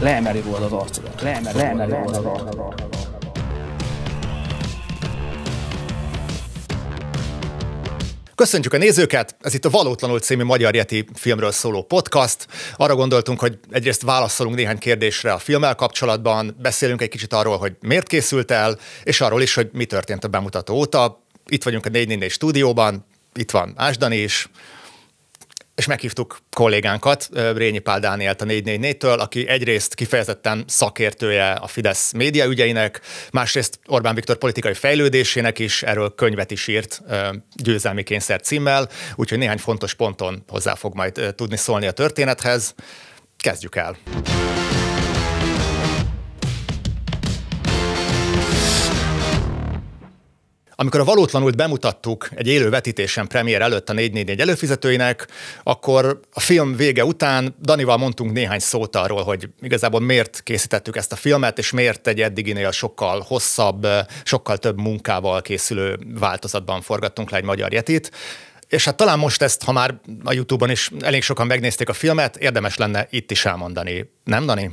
Leemeli volt az arcodat. Leemeli, leemeli rólad az arcodat. Köszöntjük a nézőket! Ez itt a Valótlanul című Magyar Yeti filmről szóló podcast. Arra gondoltunk, hogy egyrészt válaszolunk néhány kérdésre a filmmel kapcsolatban, beszélünk egy kicsit arról, hogy miért készült el, és arról is, hogy mi történt a bemutató óta. Itt vagyunk a 444 stúdióban, itt van Ásdani is, és meghívtuk kollégánkat, Rényi Pál Dánielt a 444-től, aki egyrészt kifejezetten szakértője a Fidesz ügyeinek, másrészt Orbán Viktor politikai fejlődésének is, erről könyvet is írt győzelmi kényszer címmel, úgyhogy néhány fontos ponton hozzá fog majd tudni szólni a történethez. Kezdjük el! Amikor a valótlanult bemutattuk egy élő vetítésen premier előtt a 444 előfizetőinek, akkor a film vége után Danival mondtunk néhány szót arról, hogy igazából miért készítettük ezt a filmet, és miért egy eddiginél sokkal hosszabb, sokkal több munkával készülő változatban forgattunk le egy magyar jetit. És hát talán most ezt, ha már a YouTube-on is elég sokan megnézték a filmet, érdemes lenne itt is elmondani. Nem, Dani?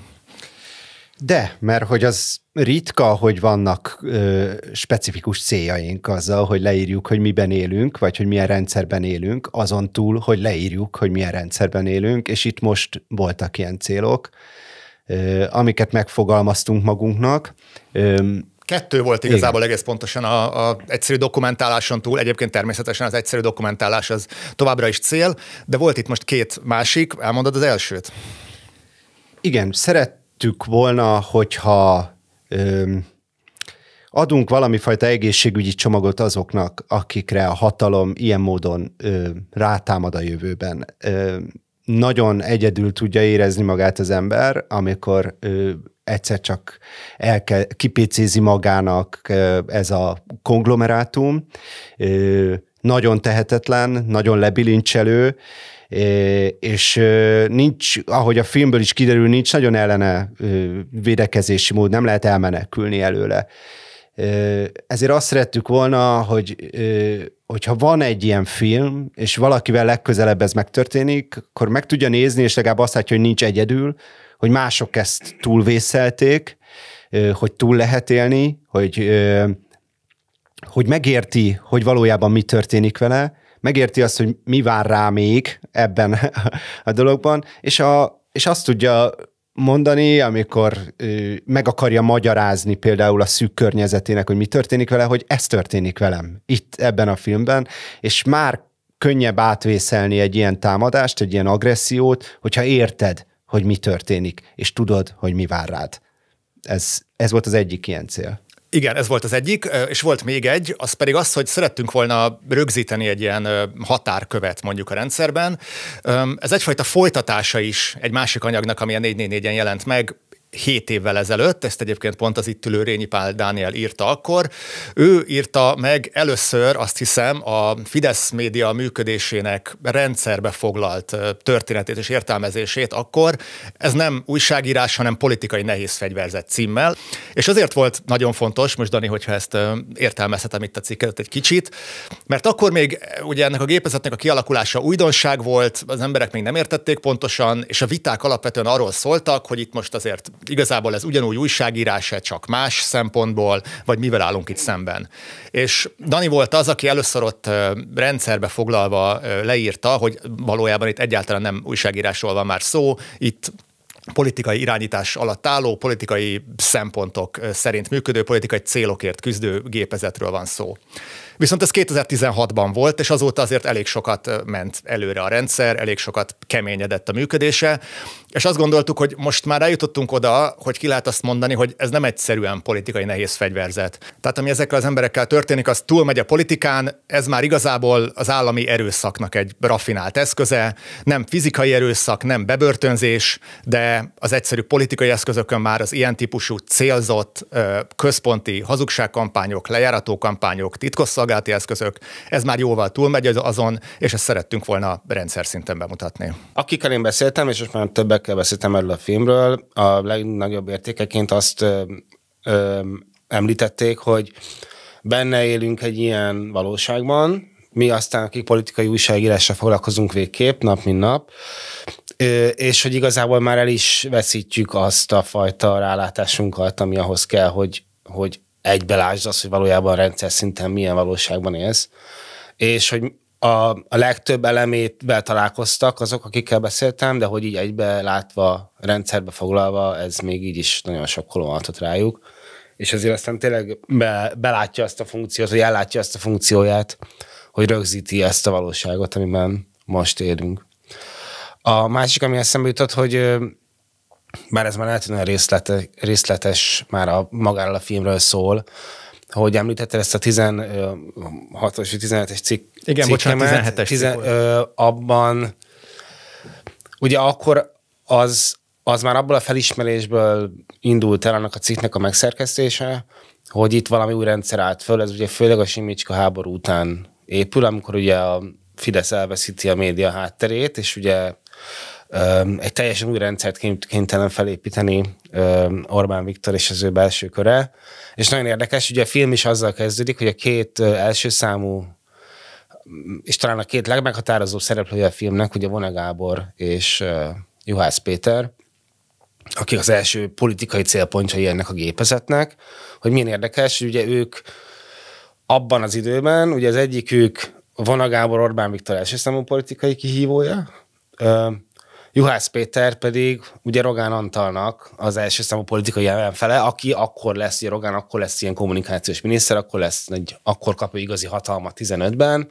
De, mert hogy az ritka, hogy vannak ö, specifikus céljaink azzal, hogy leírjuk, hogy miben élünk, vagy hogy milyen rendszerben élünk, azon túl, hogy leírjuk, hogy milyen rendszerben élünk, és itt most voltak ilyen célok, ö, amiket megfogalmaztunk magunknak. Ö, Kettő volt igazából Igen. egész pontosan a, a egyszerű dokumentáláson túl. Egyébként természetesen az egyszerű dokumentálás az továbbra is cél, de volt itt most két másik, elmondod az elsőt? Igen, szeret, szerettük volna, hogyha ö, adunk valamifajta egészségügyi csomagot azoknak, akikre a hatalom ilyen módon ö, rátámad a jövőben. Ö, nagyon egyedül tudja érezni magát az ember, amikor ö, egyszer csak elke, kipécézi magának ö, ez a konglomerátum, ö, nagyon tehetetlen, nagyon lebilincselő, és nincs, ahogy a filmből is kiderül, nincs nagyon ellene védekezési mód, nem lehet elmenekülni előle. Ezért azt szerettük volna, hogy hogyha van egy ilyen film, és valakivel legközelebb ez megtörténik, akkor meg tudja nézni, és legalább azt látja, hogy nincs egyedül, hogy mások ezt túlvészelték, hogy túl lehet élni, hogy, hogy megérti, hogy valójában mi történik vele, megérti azt, hogy mi vár rá még ebben a dologban, és, a, és azt tudja mondani, amikor meg akarja magyarázni például a szűk környezetének, hogy mi történik vele, hogy ez történik velem itt ebben a filmben, és már könnyebb átvészelni egy ilyen támadást, egy ilyen agressziót, hogyha érted, hogy mi történik, és tudod, hogy mi vár rád. Ez, ez volt az egyik ilyen cél. Igen, ez volt az egyik, és volt még egy, az pedig az, hogy szerettünk volna rögzíteni egy ilyen határkövet mondjuk a rendszerben. Ez egyfajta folytatása is egy másik anyagnak, ami a 444-en jelent meg, 7 évvel ezelőtt, ezt egyébként pont az itt ülő Rényi Pál Dániel írta akkor. Ő írta meg először, azt hiszem, a Fidesz média működésének rendszerbe foglalt történetét és értelmezését akkor. Ez nem újságírás, hanem politikai nehéz fegyverzet címmel. És azért volt nagyon fontos, most Dani, hogyha ezt értelmezhetem itt a cikket egy kicsit, mert akkor még ugye ennek a gépezetnek a kialakulása újdonság volt, az emberek még nem értették pontosan, és a viták alapvetően arról szóltak, hogy itt most azért igazából ez ugyanúgy újságírás-e, csak más szempontból, vagy mivel állunk itt szemben. És Dani volt az, aki először ott rendszerbe foglalva leírta, hogy valójában itt egyáltalán nem újságírásról van már szó, itt politikai irányítás alatt álló, politikai szempontok szerint működő, politikai célokért küzdő gépezetről van szó. Viszont ez 2016-ban volt, és azóta azért elég sokat ment előre a rendszer, elég sokat keményedett a működése. És azt gondoltuk, hogy most már eljutottunk oda, hogy ki lehet azt mondani, hogy ez nem egyszerűen politikai nehéz fegyverzet. Tehát ami ezekkel az emberekkel történik, az túlmegy a politikán, ez már igazából az állami erőszaknak egy raffinált eszköze, nem fizikai erőszak, nem bebörtönzés, de az egyszerű politikai eszközökön már az ilyen típusú célzott központi hazugságkampányok, lejárató kampányok, titkosszolgálati eszközök, ez már jóval túlmegy azon, és ezt szerettünk volna rendszer szinten bemutatni. Akikkel én beszéltem, és most már többek emberekkel beszéltem erről a filmről, a legnagyobb értékeként azt ö, ö, említették, hogy benne élünk egy ilyen valóságban, mi aztán, akik politikai újságírással foglalkozunk végképp, nap mint nap, és hogy igazából már el is veszítjük azt a fajta rálátásunkat, ami ahhoz kell, hogy, hogy egybelásd azt, hogy valójában rendszer szinten milyen valóságban élsz, és hogy a, a legtöbb elemétvel találkoztak azok, akikkel beszéltem, de hogy így egybe látva, rendszerbe foglalva, ez még így is nagyon sok kolomatot rájuk. És azért aztán tényleg be, belátja azt a funkciót, hogy ellátja azt a funkcióját, hogy rögzíti ezt a valóságot, amiben most élünk. A másik, ami eszembe jutott, hogy bár ez már lehet, hogy nagyon részletes, már a, magáról a filmről szól, ahogy említetted, ezt a 16-os, 17-es cikk. Igen, bocsánat, 17-es tizen, ö, Abban, ugye akkor az, az már abból a felismerésből indult el annak a cikknek a megszerkesztése, hogy itt valami új rendszer állt föl, ez ugye főleg a Simicska háború után épül, amikor ugye a Fidesz elveszíti a média hátterét, és ugye egy teljesen új rendszert kénytelen felépíteni Orbán Viktor és az ő belső köre. És nagyon érdekes, ugye a film is azzal kezdődik, hogy a két első számú és talán a két legmeghatározóbb szereplője a filmnek, ugye Vona Gábor és Juhász Péter, akik az első politikai célpontjai ennek a gépezetnek, hogy milyen érdekes, hogy ugye ők abban az időben, ugye az egyikük Vona Gábor Orbán Viktor első számú politikai kihívója, Juhász Péter pedig ugye Rogán Antalnak az első számú politikai ellenfele, aki akkor lesz, ugye Rogán akkor lesz ilyen kommunikációs miniszter, akkor lesz, egy, akkor kapja igazi hatalmat 15-ben,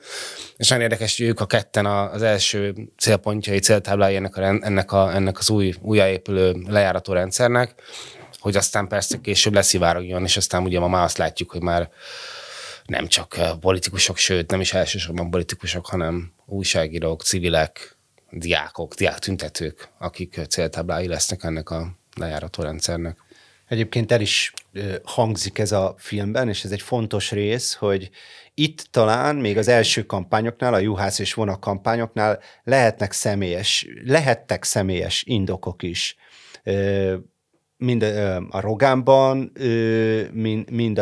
és nagyon érdekes, hogy ők a ketten az első célpontjai, céltáblái ennek, a, ennek, a, ennek az új, újjáépülő lejárató rendszernek, hogy aztán persze később leszivárogjon, és aztán ugye ma már azt látjuk, hogy már nem csak politikusok, sőt nem is elsősorban politikusok, hanem újságírók, civilek, diákok, diák tüntetők, akik céltáblái lesznek ennek a lejárató rendszernek. Egyébként el is hangzik ez a filmben, és ez egy fontos rész, hogy itt talán még az első kampányoknál, a juhász és vonak kampányoknál lehetnek személyes, lehettek személyes indokok is. Mind a Rogánban, mind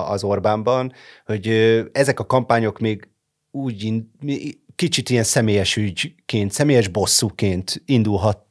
az Orbánban, hogy ezek a kampányok még úgy kicsit ilyen személyes ügyként, személyes bosszúként indulhat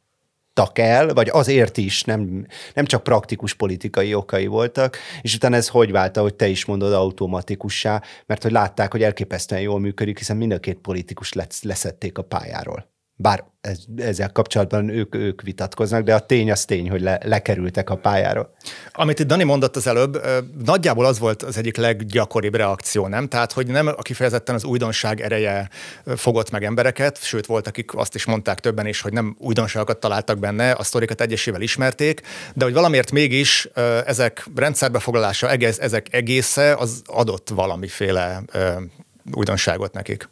el, vagy azért is, nem, nem csak praktikus politikai okai voltak, és utána ez hogy vált, hogy te is mondod, automatikussá, mert hogy látták, hogy elképesztően jól működik, hiszen mind a két politikus lesz, leszették a pályáról bár ez, ezzel kapcsolatban ők, ők vitatkoznak, de a tény az tény, hogy le, lekerültek a pályáról. Amit itt Dani mondott az előbb, nagyjából az volt az egyik leggyakoribb reakció, nem? Tehát, hogy nem a kifejezetten az újdonság ereje fogott meg embereket, sőt, volt, akik azt is mondták többen is, hogy nem újdonságokat találtak benne, a sztorikat egyesével ismerték, de hogy valamiért mégis ezek foglalása egész, ezek egésze, az adott valamiféle újdonságot nekik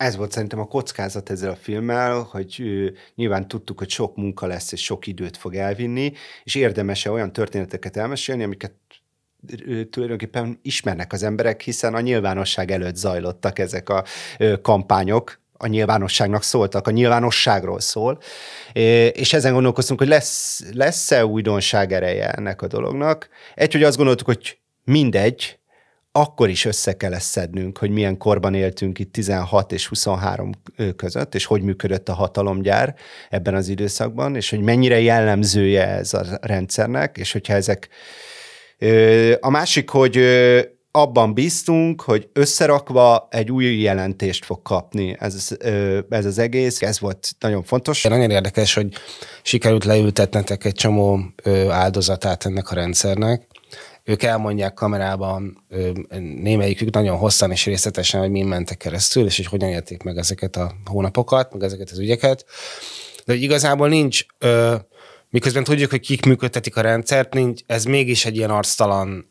ez volt szerintem a kockázat ezzel a filmmel, hogy ő, nyilván tudtuk, hogy sok munka lesz, és sok időt fog elvinni, és érdemese olyan történeteket elmesélni, amiket tulajdonképpen ismernek az emberek, hiszen a nyilvánosság előtt zajlottak ezek a kampányok, a nyilvánosságnak szóltak, a nyilvánosságról szól, és ezen gondolkoztunk, hogy lesz, lesz-e újdonság ereje ennek a dolognak. Egy, hogy azt gondoltuk, hogy mindegy, akkor is össze kell ezt szednünk, hogy milyen korban éltünk itt 16 és 23 között, és hogy működött a hatalomgyár ebben az időszakban, és hogy mennyire jellemzője ez a rendszernek, és hogyha ezek... A másik, hogy abban bíztunk, hogy összerakva egy új jelentést fog kapni ez, ez az egész. Ez volt nagyon fontos. Nagyon érdekes, hogy sikerült leültetnetek egy csomó áldozatát ennek a rendszernek, ők elmondják kamerában, némelyikük nagyon hosszan és részletesen, hogy mi mentek keresztül, és hogy hogyan érték meg ezeket a hónapokat, meg ezeket az ügyeket. De hogy igazából nincs, miközben tudjuk, hogy kik működtetik a rendszert, nincs, ez mégis egy ilyen arctalan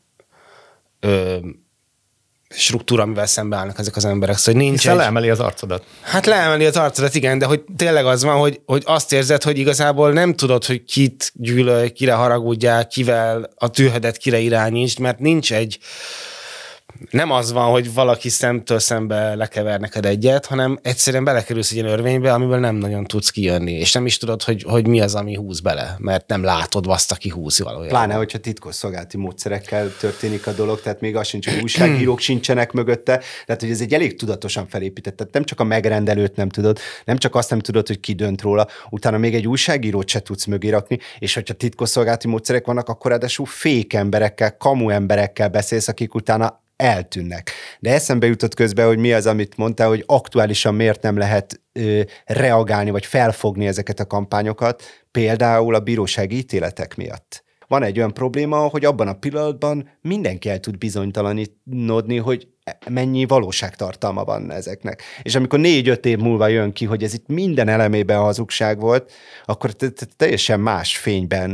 struktúra, amivel szembeállnak ezek az emberek. Szóval nincs Hiszen egy... leemeli az arcodat. Hát leemeli az arcodat, igen, de hogy tényleg az van, hogy, hogy azt érzed, hogy igazából nem tudod, hogy kit gyűlöl, kire haragudjál, kivel a tűhedet kire irányítsd, mert nincs egy, nem az van, hogy valaki szemtől szembe lekevernek egyet, hanem egyszerűen belekerülsz egy ilyen örvénybe, amiből nem nagyon tudsz kijönni, és nem is tudod, hogy, hogy mi az, ami húz bele, mert nem látod azt, aki húz valójában. Pláne, hogyha titkos szolgálati módszerekkel történik a dolog, tehát még az sincs, hogy újságírók sincsenek mögötte, tehát hogy ez egy elég tudatosan felépített, tehát nem csak a megrendelőt nem tudod, nem csak azt nem tudod, hogy ki dönt róla, utána még egy újságírót se tudsz mögé rakni, és hogyha szolgálati módszerek vannak, akkor ráadásul fék emberekkel, kamu emberekkel beszélsz, akik utána eltűnnek. De eszembe jutott közben, hogy mi az, amit mondtál, hogy aktuálisan miért nem lehet ö, reagálni, vagy felfogni ezeket a kampányokat, például a bírósági ítéletek miatt. Van egy olyan probléma, hogy abban a pillanatban mindenki el tud bizonytalanodni, hogy mennyi valóságtartalma van ezeknek. És amikor négy-öt év múlva jön ki, hogy ez itt minden elemében hazugság volt, akkor teljesen más fényben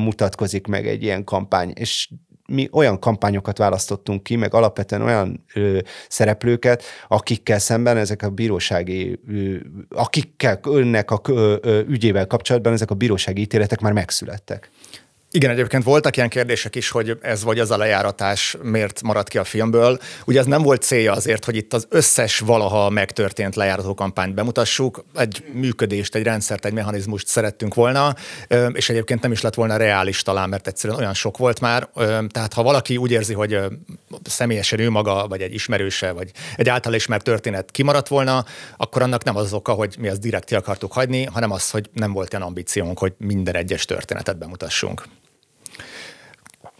mutatkozik meg egy ilyen kampány. És mi olyan kampányokat választottunk ki, meg alapvetően olyan ö, szereplőket, akikkel szemben ezek a bírósági, ö, akikkel önnek a ö, ö, ügyével kapcsolatban ezek a bírósági ítéletek már megszülettek. Igen, egyébként voltak ilyen kérdések is, hogy ez vagy az a lejáratás miért maradt ki a filmből. Ugye ez nem volt célja azért, hogy itt az összes valaha megtörtént lejárató kampányt bemutassuk, egy működést, egy rendszert, egy mechanizmust szerettünk volna, és egyébként nem is lett volna reális talán, mert egyszerűen olyan sok volt már. Tehát ha valaki úgy érzi, hogy személyesen ő maga, vagy egy ismerőse, vagy egy által ismert történet kimaradt volna, akkor annak nem az oka, hogy mi ezt direkt ki akartuk hagyni, hanem az, hogy nem volt ilyen ambíciónk, hogy minden egyes történetet bemutassunk.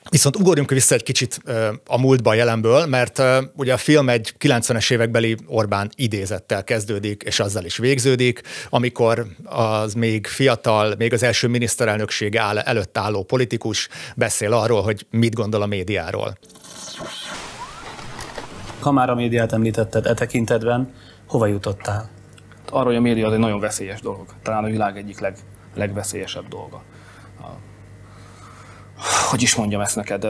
Viszont ugorjunk vissza egy kicsit a múltba, a jelenből, mert ugye a film egy 90-es évekbeli Orbán idézettel kezdődik, és azzal is végződik, amikor az még fiatal, még az első miniszterelnöksége áll, előtt álló politikus beszél arról, hogy mit gondol a médiáról. Ha már a médiát említetted e tekintetben, hova jutottál? Arról, hogy a média az egy nagyon veszélyes dolog. Talán a világ egyik leg, legveszélyesebb dolga hogy is mondjam ezt neked,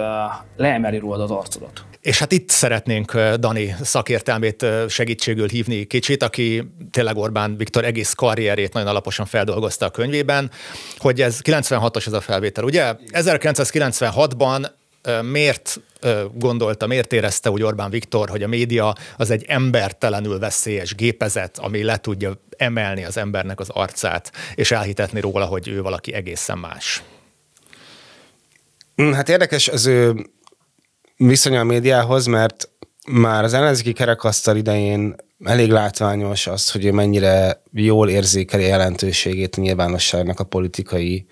leemeli rólad az arcodat. És hát itt szeretnénk Dani szakértelmét segítségül hívni kicsit, aki tényleg Orbán Viktor egész karrierét nagyon alaposan feldolgozta a könyvében, hogy ez 96-os ez a felvétel, ugye? 1996-ban miért gondolta, miért érezte úgy Orbán Viktor, hogy a média az egy embertelenül veszélyes gépezet, ami le tudja emelni az embernek az arcát, és elhitetni róla, hogy ő valaki egészen más. Mm, hát érdekes az ő viszony a médiához, mert már az ellenzéki kerekasztal idején elég látványos az, hogy ő mennyire jól érzékeli jelentőségét a nyilvánosságnak a politikai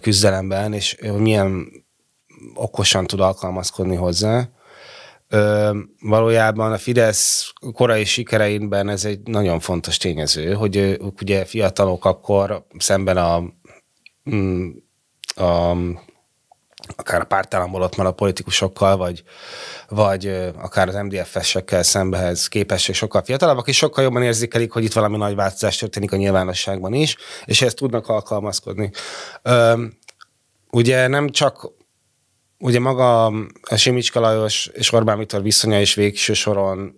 küzdelemben, és milyen okosan tud alkalmazkodni hozzá. Ö, valójában a Fidesz korai sikereinben ez egy nagyon fontos tényező, hogy ők ugye fiatalok akkor szemben a, mm, a akár a pártállamból ott már a politikusokkal, vagy, vagy akár az mdf esekkel szembehez képes, és sokkal fiatalabbak, és sokkal jobban érzékelik, hogy itt valami nagy változás történik a nyilvánosságban is, és ezt tudnak alkalmazkodni. Üm, ugye nem csak ugye maga a Simicska Lajos és Orbán Viktor viszonya is végső soron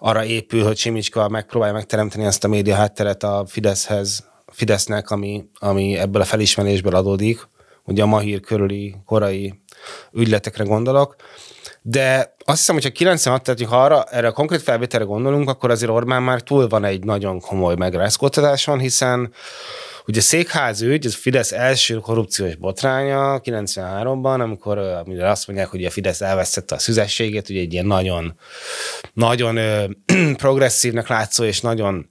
arra épül, hogy Simicska megpróbálja megteremteni ezt a média hátteret a Fideszhez, Fidesznek, ami, ami ebből a felismerésből adódik ugye a Mahír körüli korai ügyletekre gondolok, de azt hiszem, hogyha 96, tehát ha arra, erre a konkrét felvételre gondolunk, akkor azért Orbán már túl van egy nagyon komoly megrázkódtatáson, hiszen Ugye a székház ügy, ez Fidesz első korrupciós botránya 93-ban, amikor amire azt mondják, hogy a Fidesz elvesztette a szüzességét, ugye egy ilyen nagyon, nagyon progresszívnek látszó és nagyon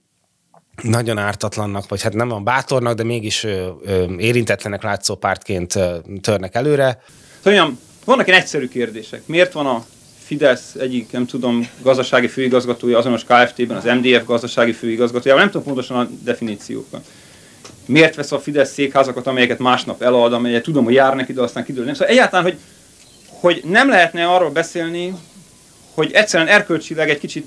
nagyon ártatlannak, vagy hát nem van bátornak, de mégis ö, ö, érintetlenek látszó pártként ö, törnek előre. Szóval vannak ilyen egyszerű kérdések. Miért van a Fidesz egyik, nem tudom, gazdasági főigazgatója azonos KFT-ben, az MDF gazdasági főigazgatója, nem tudom pontosan a definíciókat. Miért vesz a Fidesz székházakat, amelyeket másnap elad, amelyet tudom, hogy neki, de aztán kidől nem. Szóval egyáltalán, hogy, hogy nem lehetne arról beszélni, hogy egyszerűen erkölcsileg egy kicsit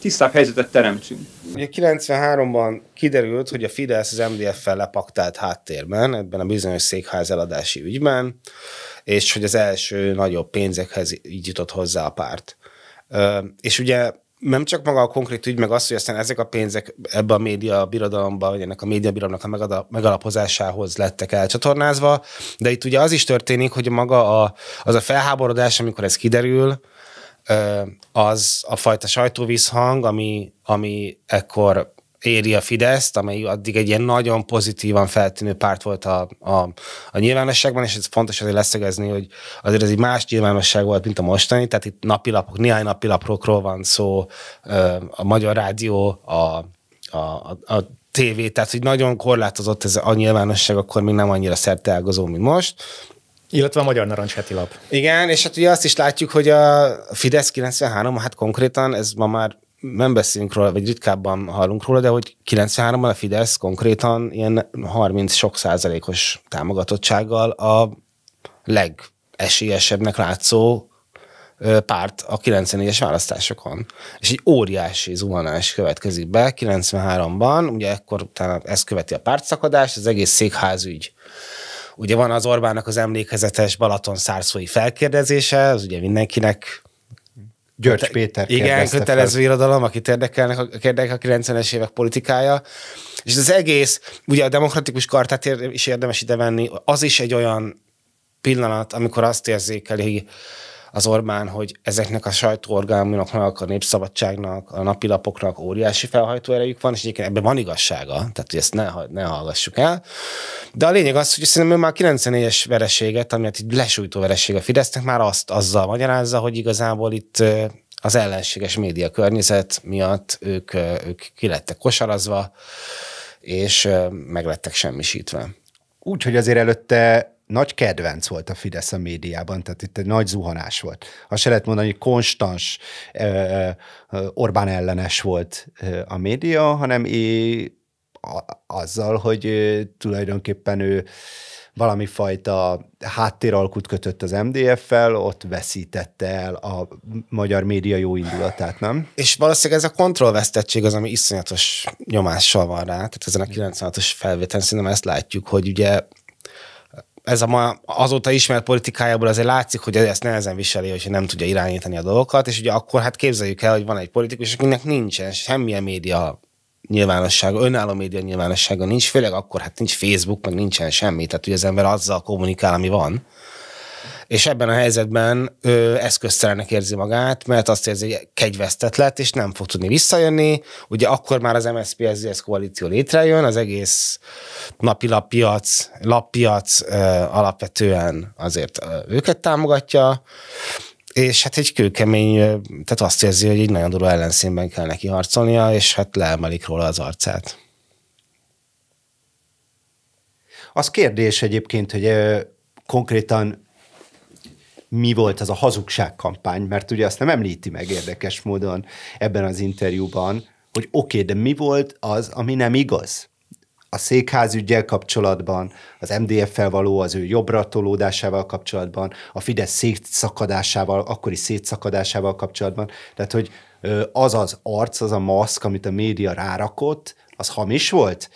tisztább helyzetet teremtsünk. Ugye 93-ban kiderült, hogy a Fidesz az MDF-fel lepaktált háttérben, ebben a bizonyos székház eladási ügyben, és hogy az első nagyobb pénzekhez így jutott hozzá a párt. És ugye nem csak maga a konkrét ügy, meg az, hogy aztán ezek a pénzek ebbe a média birodalomba, vagy ennek a média a megalapozásához lettek elcsatornázva, de itt ugye az is történik, hogy maga a, az a felháborodás, amikor ez kiderül, az a fajta sajtóvízhang, ami, ami ekkor éri a Fideszt, amely addig egy ilyen nagyon pozitívan feltűnő párt volt a, a, a nyilvánosságban, és ez fontos azért leszögezni, hogy azért ez egy más nyilvánosság volt, mint a mostani, tehát itt napilapok, néhány napilapokról van szó, a Magyar Rádió, a, a, a tévé, tehát hogy nagyon korlátozott ez a nyilvánosság, akkor még nem annyira szerteágazó, mint most. Illetve a Magyar Narancs heti lap. Igen, és hát ugye azt is látjuk, hogy a Fidesz 93, hát konkrétan ez ma már nem beszélünk róla, vagy ritkábban hallunk róla, de hogy 93-ban a Fidesz konkrétan ilyen 30 sok százalékos támogatottsággal a legesélyesebbnek látszó párt a 94-es választásokon. És egy óriási zuhanás következik be 93-ban, ugye ekkor utána ez követi a pártszakadás, az egész székházügy Ugye van az Orbánnak az emlékezetes Balaton szárszói felkérdezése, az ugye mindenkinek György Péter Igen, kötelező fel. irodalom, akit érdekelnek a, érdekel a 90-es évek politikája. És az egész, ugye a demokratikus kartát is érdemes ide venni, az is egy olyan pillanat, amikor azt érzékeli, az Orbán, hogy ezeknek a sajtóorgánoknak, a népszabadságnak, a napilapoknak óriási felhajtóerejük van, és egyébként ebben van igazsága, tehát hogy ezt ne, ne hallgassuk el. De a lényeg az, hogy szerintem ő már 94-es vereséget, ami egy lesújtó vereség a Fidesznek, már azt azzal magyarázza, hogy igazából itt az ellenséges média környezet miatt ők, ők kilettek kosarazva, és meglettek semmisítve. Úgyhogy azért előtte nagy kedvenc volt a Fidesz a médiában, tehát itt egy nagy zuhanás volt. Ha se lehet mondani, hogy konstans Orbán ellenes volt a média, hanem é, azzal, hogy tulajdonképpen ő valami fajta háttéralkut kötött az MDF-fel, ott veszítette el a magyar média jó indulatát, nem? És valószínűleg ez a kontrollvesztettség az, ami iszonyatos nyomással van rá. Tehát ezen a 96-os felvételen szerintem ezt látjuk, hogy ugye ez a ma azóta ismert politikájából azért látszik, hogy ezt nehezen viseli, hogy nem tudja irányítani a dolgokat, és ugye akkor hát képzeljük el, hogy van egy politikus, akinek nincsen semmilyen média nyilvánossága, önálló média nyilvánossága nincs, főleg akkor hát nincs Facebook, meg nincsen semmi, tehát ugye az ember azzal kommunikál, ami van és ebben a helyzetben ő eszköztelenek érzi magát, mert azt érzi, hogy kegyvesztett lett, és nem fog tudni visszajönni. Ugye akkor már az MSZP SZDSZ koalíció létrejön, az egész napi lappiac, lappiac alapvetően azért őket támogatja, és hát egy kőkemény, tehát azt érzi, hogy egy nagyon durva ellenszínben kell neki harcolnia, és hát leemelik róla az arcát. Az kérdés egyébként, hogy konkrétan mi volt az a hazugságkampány, mert ugye azt nem említi meg érdekes módon ebben az interjúban, hogy oké, okay, de mi volt az, ami nem igaz? A székház ügyel kapcsolatban, az MDF-fel való, az ő jobbra tolódásával kapcsolatban, a Fidesz szétszakadásával, akkori szétszakadásával kapcsolatban. Tehát, hogy az az arc, az a maszk, amit a média rárakott, az hamis volt,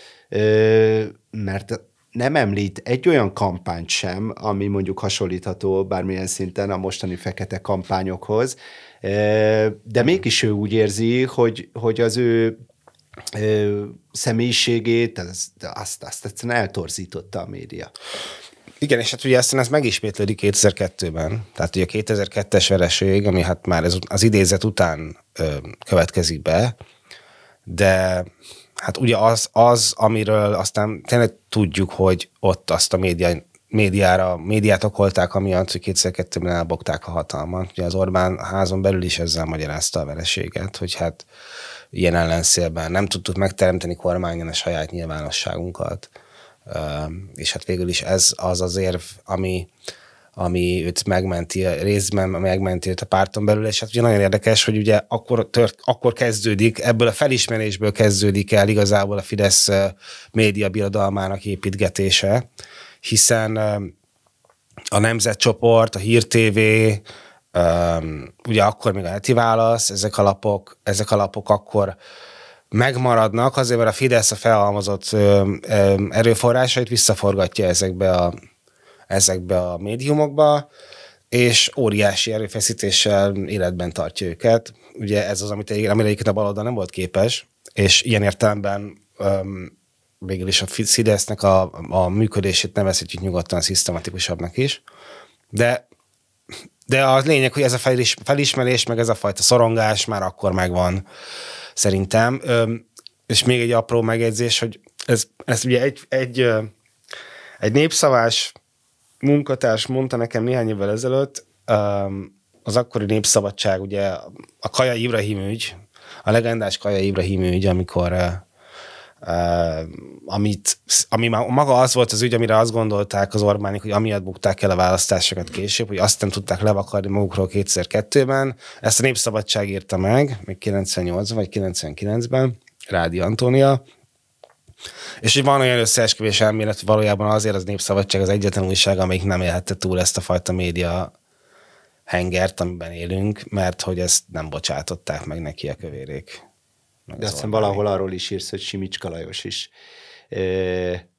mert nem említ egy olyan kampányt sem, ami mondjuk hasonlítható bármilyen szinten a mostani fekete kampányokhoz, de mégis ő úgy érzi, hogy, hogy az ő személyiségét, azt, azt, azt egyszerűen eltorzította a média. Igen, és hát ugye aztán ez megismétlődik 2002-ben. Tehát ugye a 2002-es vereség, ami hát már ez, az idézet után következik be, de hát ugye az, az, amiről aztán tényleg tudjuk, hogy ott azt a média, médiára, médiát okolták, amiatt, hogy 2002-ben elbogták a hatalmat. Ugye az Orbán házon belül is ezzel magyarázta a vereséget, hogy hát ilyen ellenszélben nem tudtuk megteremteni kormányon a saját nyilvánosságunkat. És hát végül is ez az az érv, ami ami őt megmenti, a részben megmenti őt a párton belül, és hát ugye nagyon érdekes, hogy ugye akkor, tört, akkor kezdődik, ebből a felismerésből kezdődik el igazából a Fidesz média birodalmának építgetése, hiszen a Nemzetcsoport, a Hír TV, ugye akkor még a heti válasz, ezek a lapok, ezek a lapok akkor megmaradnak, azért mert a Fidesz a felhalmozott erőforrásait visszaforgatja ezekbe a ezekbe a médiumokba, és óriási erőfeszítéssel életben tartja őket. Ugye ez az, amit, amire egyébként a baloldal nem volt képes, és ilyen értelemben um, végül is a Fidesznek a, a működését nevezhetjük nyugodtan szisztematikusabbnak is. De de a lényeg, hogy ez a felis, felismerés, meg ez a fajta szorongás már akkor megvan, szerintem. Um, és még egy apró megjegyzés, hogy ez, ez ugye egy, egy, egy népszavás munkatárs mondta nekem néhány évvel ezelőtt, um, az akkori népszabadság, ugye a Kaja Ibrahim ügy, a legendás Kaja Ibrahim ügy, amikor Uh, uh amit, ami maga az volt az ügy, amire azt gondolták az Orbánik, hogy amiatt bukták el a választásokat később, hogy azt nem tudták levakarni magukról 2002-ben. Ezt a Népszabadság írta meg, még 98-ban vagy 99-ben, Rádi Antónia, és hogy van olyan összeesküvés elmélet, hogy valójában azért az Népszabadság az egyetlen újság, amelyik nem élhette túl ezt a fajta média hengert, amiben élünk, mert hogy ezt nem bocsátották meg neki a kövérék. Meg De azt hiszem valahol arról is írsz, hogy Simicska Lajos is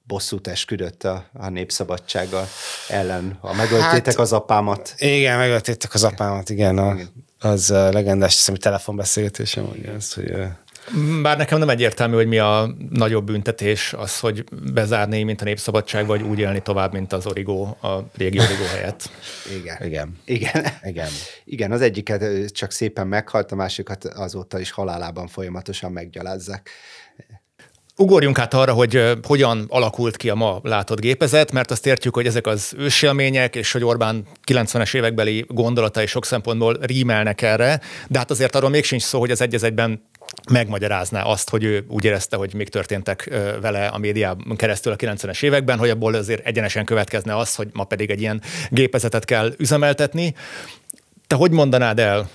bosszút esküdött a, a népszabadsággal ellen, ha megöltétek hát, az apámat. Igen, megöltétek az apámat, igen. A, igen. az a legendás, hiszem, hogy telefonbeszélgetésem mondja ezt, hogy bár nekem nem egyértelmű, hogy mi a nagyobb büntetés, az, hogy bezárni, mint a népszabadság, vagy úgy élni tovább, mint az origó, a régi origó helyett. Igen. Igen. Igen. Igen. Igen, az egyiket csak szépen meghalt, a másikat azóta is halálában folyamatosan meggyalázzák. Ugorjunk át arra, hogy hogyan alakult ki a ma látott gépezet, mert azt értjük, hogy ezek az ősélmények, és hogy Orbán 90-es évekbeli gondolatai sok szempontból rímelnek erre, de hát azért arról még sincs szó, hogy az egy egyben megmagyarázná azt, hogy ő úgy érezte, hogy még történtek vele a médiában keresztül a 90-es években, hogy abból azért egyenesen következne az, hogy ma pedig egy ilyen gépezetet kell üzemeltetni. Te hogy mondanád el,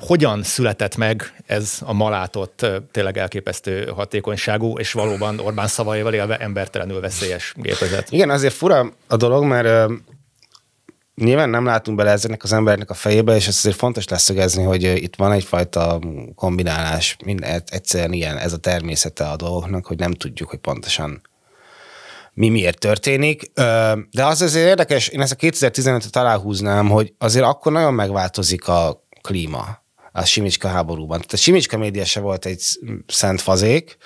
hogyan született meg ez a malátott, tényleg elképesztő hatékonyságú, és valóban Orbán szavaival élve embertelenül veszélyes gépezet? Igen, azért fura a dolog, mert nyilván nem látunk bele ezeknek az embereknek a fejébe, és ez azért fontos leszögezni, hogy itt van egyfajta kombinálás, minden, egyszerűen ilyen ez a természete a dolgoknak, hogy nem tudjuk, hogy pontosan mi miért történik. De az azért érdekes, én ezt a 2015-et aláhúznám, hogy azért akkor nagyon megváltozik a klíma a Simicska háborúban. Tehát a Simicska média se volt egy szent fazék,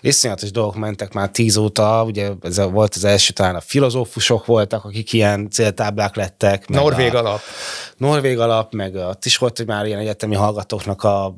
iszonyatos dolgok mentek már tíz óta, ugye ez volt az első, talán a filozófusok voltak, akik ilyen céltáblák lettek. Norvég a, alap. Norvég alap, meg ott is volt, hogy már ilyen egyetemi hallgatóknak a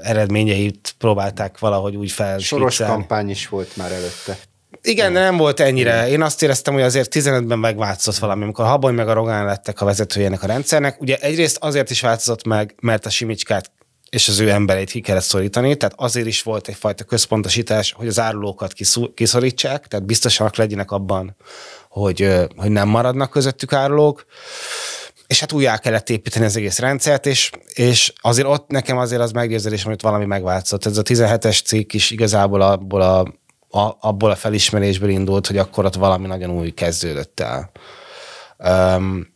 eredményeit próbálták valahogy úgy fel. Soros kampány is volt már előtte igen, de nem volt ennyire. Én azt éreztem, hogy azért 15-ben megváltozott valami, amikor a Habony meg a Rogán lettek a vezetőjének a rendszernek. Ugye egyrészt azért is változott meg, mert a Simicskát és az ő embereit ki kellett szorítani, tehát azért is volt egyfajta központosítás, hogy az árulókat kiszorítsák, tehát biztosanak legyenek abban, hogy, hogy nem maradnak közöttük árulók és hát újjá kellett építeni az egész rendszert, és, és azért ott nekem azért az meggyőződés, hogy valami megváltozott. Ez a 17-es cikk is igazából abból a a, abból a felismerésből indult, hogy akkor ott valami nagyon új kezdődött el. Um,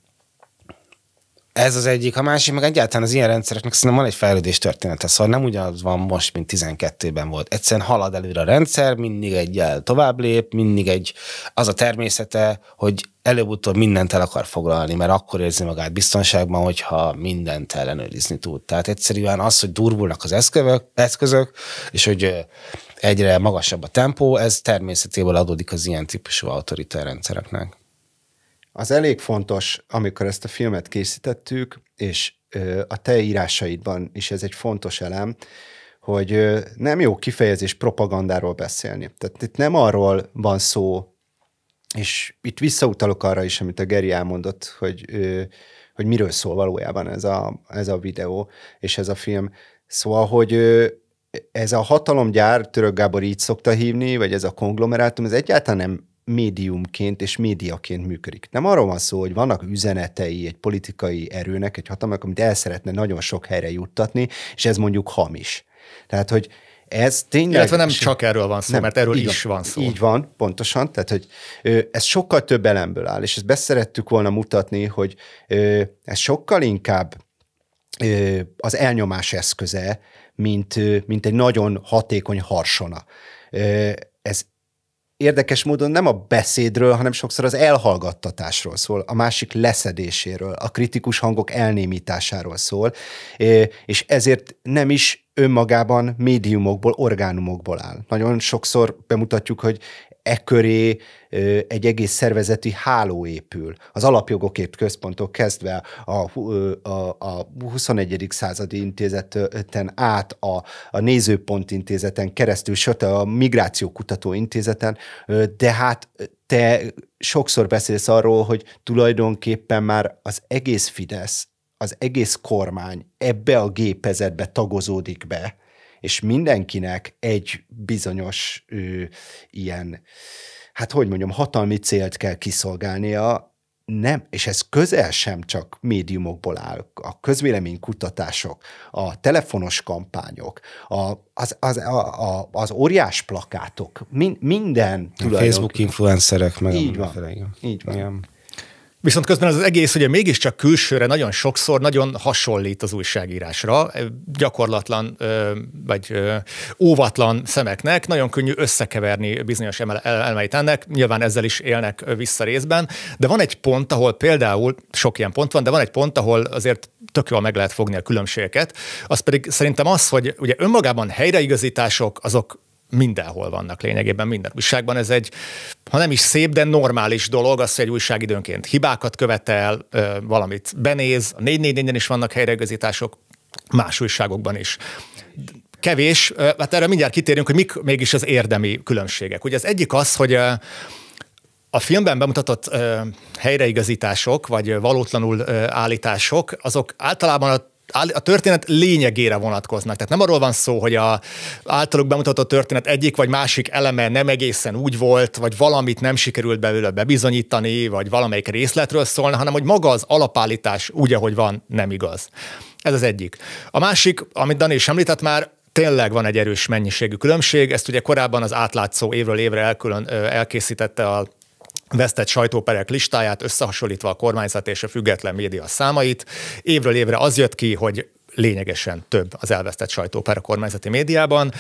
ez az egyik, a másik, meg egyáltalán az ilyen rendszereknek szerintem van egy fejlődés története, szóval nem ugyanaz van most, mint 12-ben volt. Egyszerűen halad előre a rendszer, mindig egyel tovább lép, mindig egy, az a természete, hogy előbb-utóbb mindent el akar foglalni, mert akkor érzi magát biztonságban, hogyha mindent ellenőrizni tud. Tehát egyszerűen az, hogy durvulnak az eszközök, eszközök, és hogy egyre magasabb a tempó, ez természetéből adódik az ilyen típusú autoritár rendszereknek. Az elég fontos, amikor ezt a filmet készítettük, és a te írásaidban is ez egy fontos elem, hogy nem jó kifejezés propagandáról beszélni. Tehát itt nem arról van szó, és itt visszautalok arra is, amit a Geri elmondott, hogy, hogy miről szól valójában ez a, ez a videó és ez a film. Szóval, hogy ez a hatalomgyár, Török Gábor így szokta hívni, vagy ez a konglomerátum, ez egyáltalán nem médiumként és médiaként működik. Nem arról van szó, hogy vannak üzenetei egy politikai erőnek, egy hatalomnak, amit el szeretne nagyon sok helyre juttatni, és ez mondjuk hamis. Tehát, hogy ez tényleg... Illetve nem csak erről van szó, nem, mert erről is van szó. Így van, pontosan. Tehát, hogy ö, ez sokkal több elemből áll, és ezt beszerettük volna mutatni, hogy ö, ez sokkal inkább ö, az elnyomás eszköze, mint, mint egy nagyon hatékony harsona. Ez érdekes módon nem a beszédről, hanem sokszor az elhallgattatásról szól, a másik leszedéséről, a kritikus hangok elnémításáról szól, és ezért nem is önmagában médiumokból, orgánumokból áll. Nagyon sokszor bemutatjuk, hogy e köré egy egész szervezeti háló épül. Az alapjogokért központok kezdve a, a, a 21. századi intézeten át, a, a Nézőpont intézeten keresztül, sőt a Migrációkutató intézeten, de hát te sokszor beszélsz arról, hogy tulajdonképpen már az egész Fidesz, az egész kormány ebbe a gépezetbe tagozódik be, és mindenkinek egy bizonyos ö, ilyen, hát hogy mondjam, hatalmi célt kell kiszolgálnia, nem, és ez közel sem csak médiumokból áll, a közvéleménykutatások, a telefonos kampányok, a, az, az, a, a, az óriás plakátok, min, minden. A Facebook influencerek meg. Így van. Így van. Igen. Viszont közben az, az egész ugye mégiscsak külsőre nagyon sokszor nagyon hasonlít az újságírásra, gyakorlatlan vagy óvatlan szemeknek, nagyon könnyű összekeverni bizonyos elemeit ennek, nyilván ezzel is élnek vissza részben, de van egy pont, ahol például, sok ilyen pont van, de van egy pont, ahol azért tök jól meg lehet fogni a különbségeket, az pedig szerintem az, hogy ugye önmagában helyreigazítások azok mindenhol vannak lényegében, minden újságban. Ez egy, ha nem is szép, de normális dolog, az, hogy egy újság időnként hibákat követel, valamit benéz, a 444-en is vannak helyreigazítások, más újságokban is kevés, hát erre mindjárt kitérünk, hogy mik mégis az érdemi különbségek. Ugye az egyik az, hogy a filmben bemutatott helyreigazítások, vagy valótlanul állítások, azok általában a a történet lényegére vonatkoznak. Tehát nem arról van szó, hogy a általuk bemutatott történet egyik vagy másik eleme nem egészen úgy volt, vagy valamit nem sikerült belőle bebizonyítani, vagy valamelyik részletről szólna, hanem hogy maga az alapállítás úgy, ahogy van, nem igaz. Ez az egyik. A másik, amit Dani is említett már, tényleg van egy erős mennyiségű különbség, ezt ugye korábban az átlátszó évről évre elkülön, elkészítette a vesztett sajtóperek listáját, összehasonlítva a kormányzat és a független média számait. Évről évre az jött ki, hogy lényegesen több az elvesztett sajtópár a kormányzati médiában.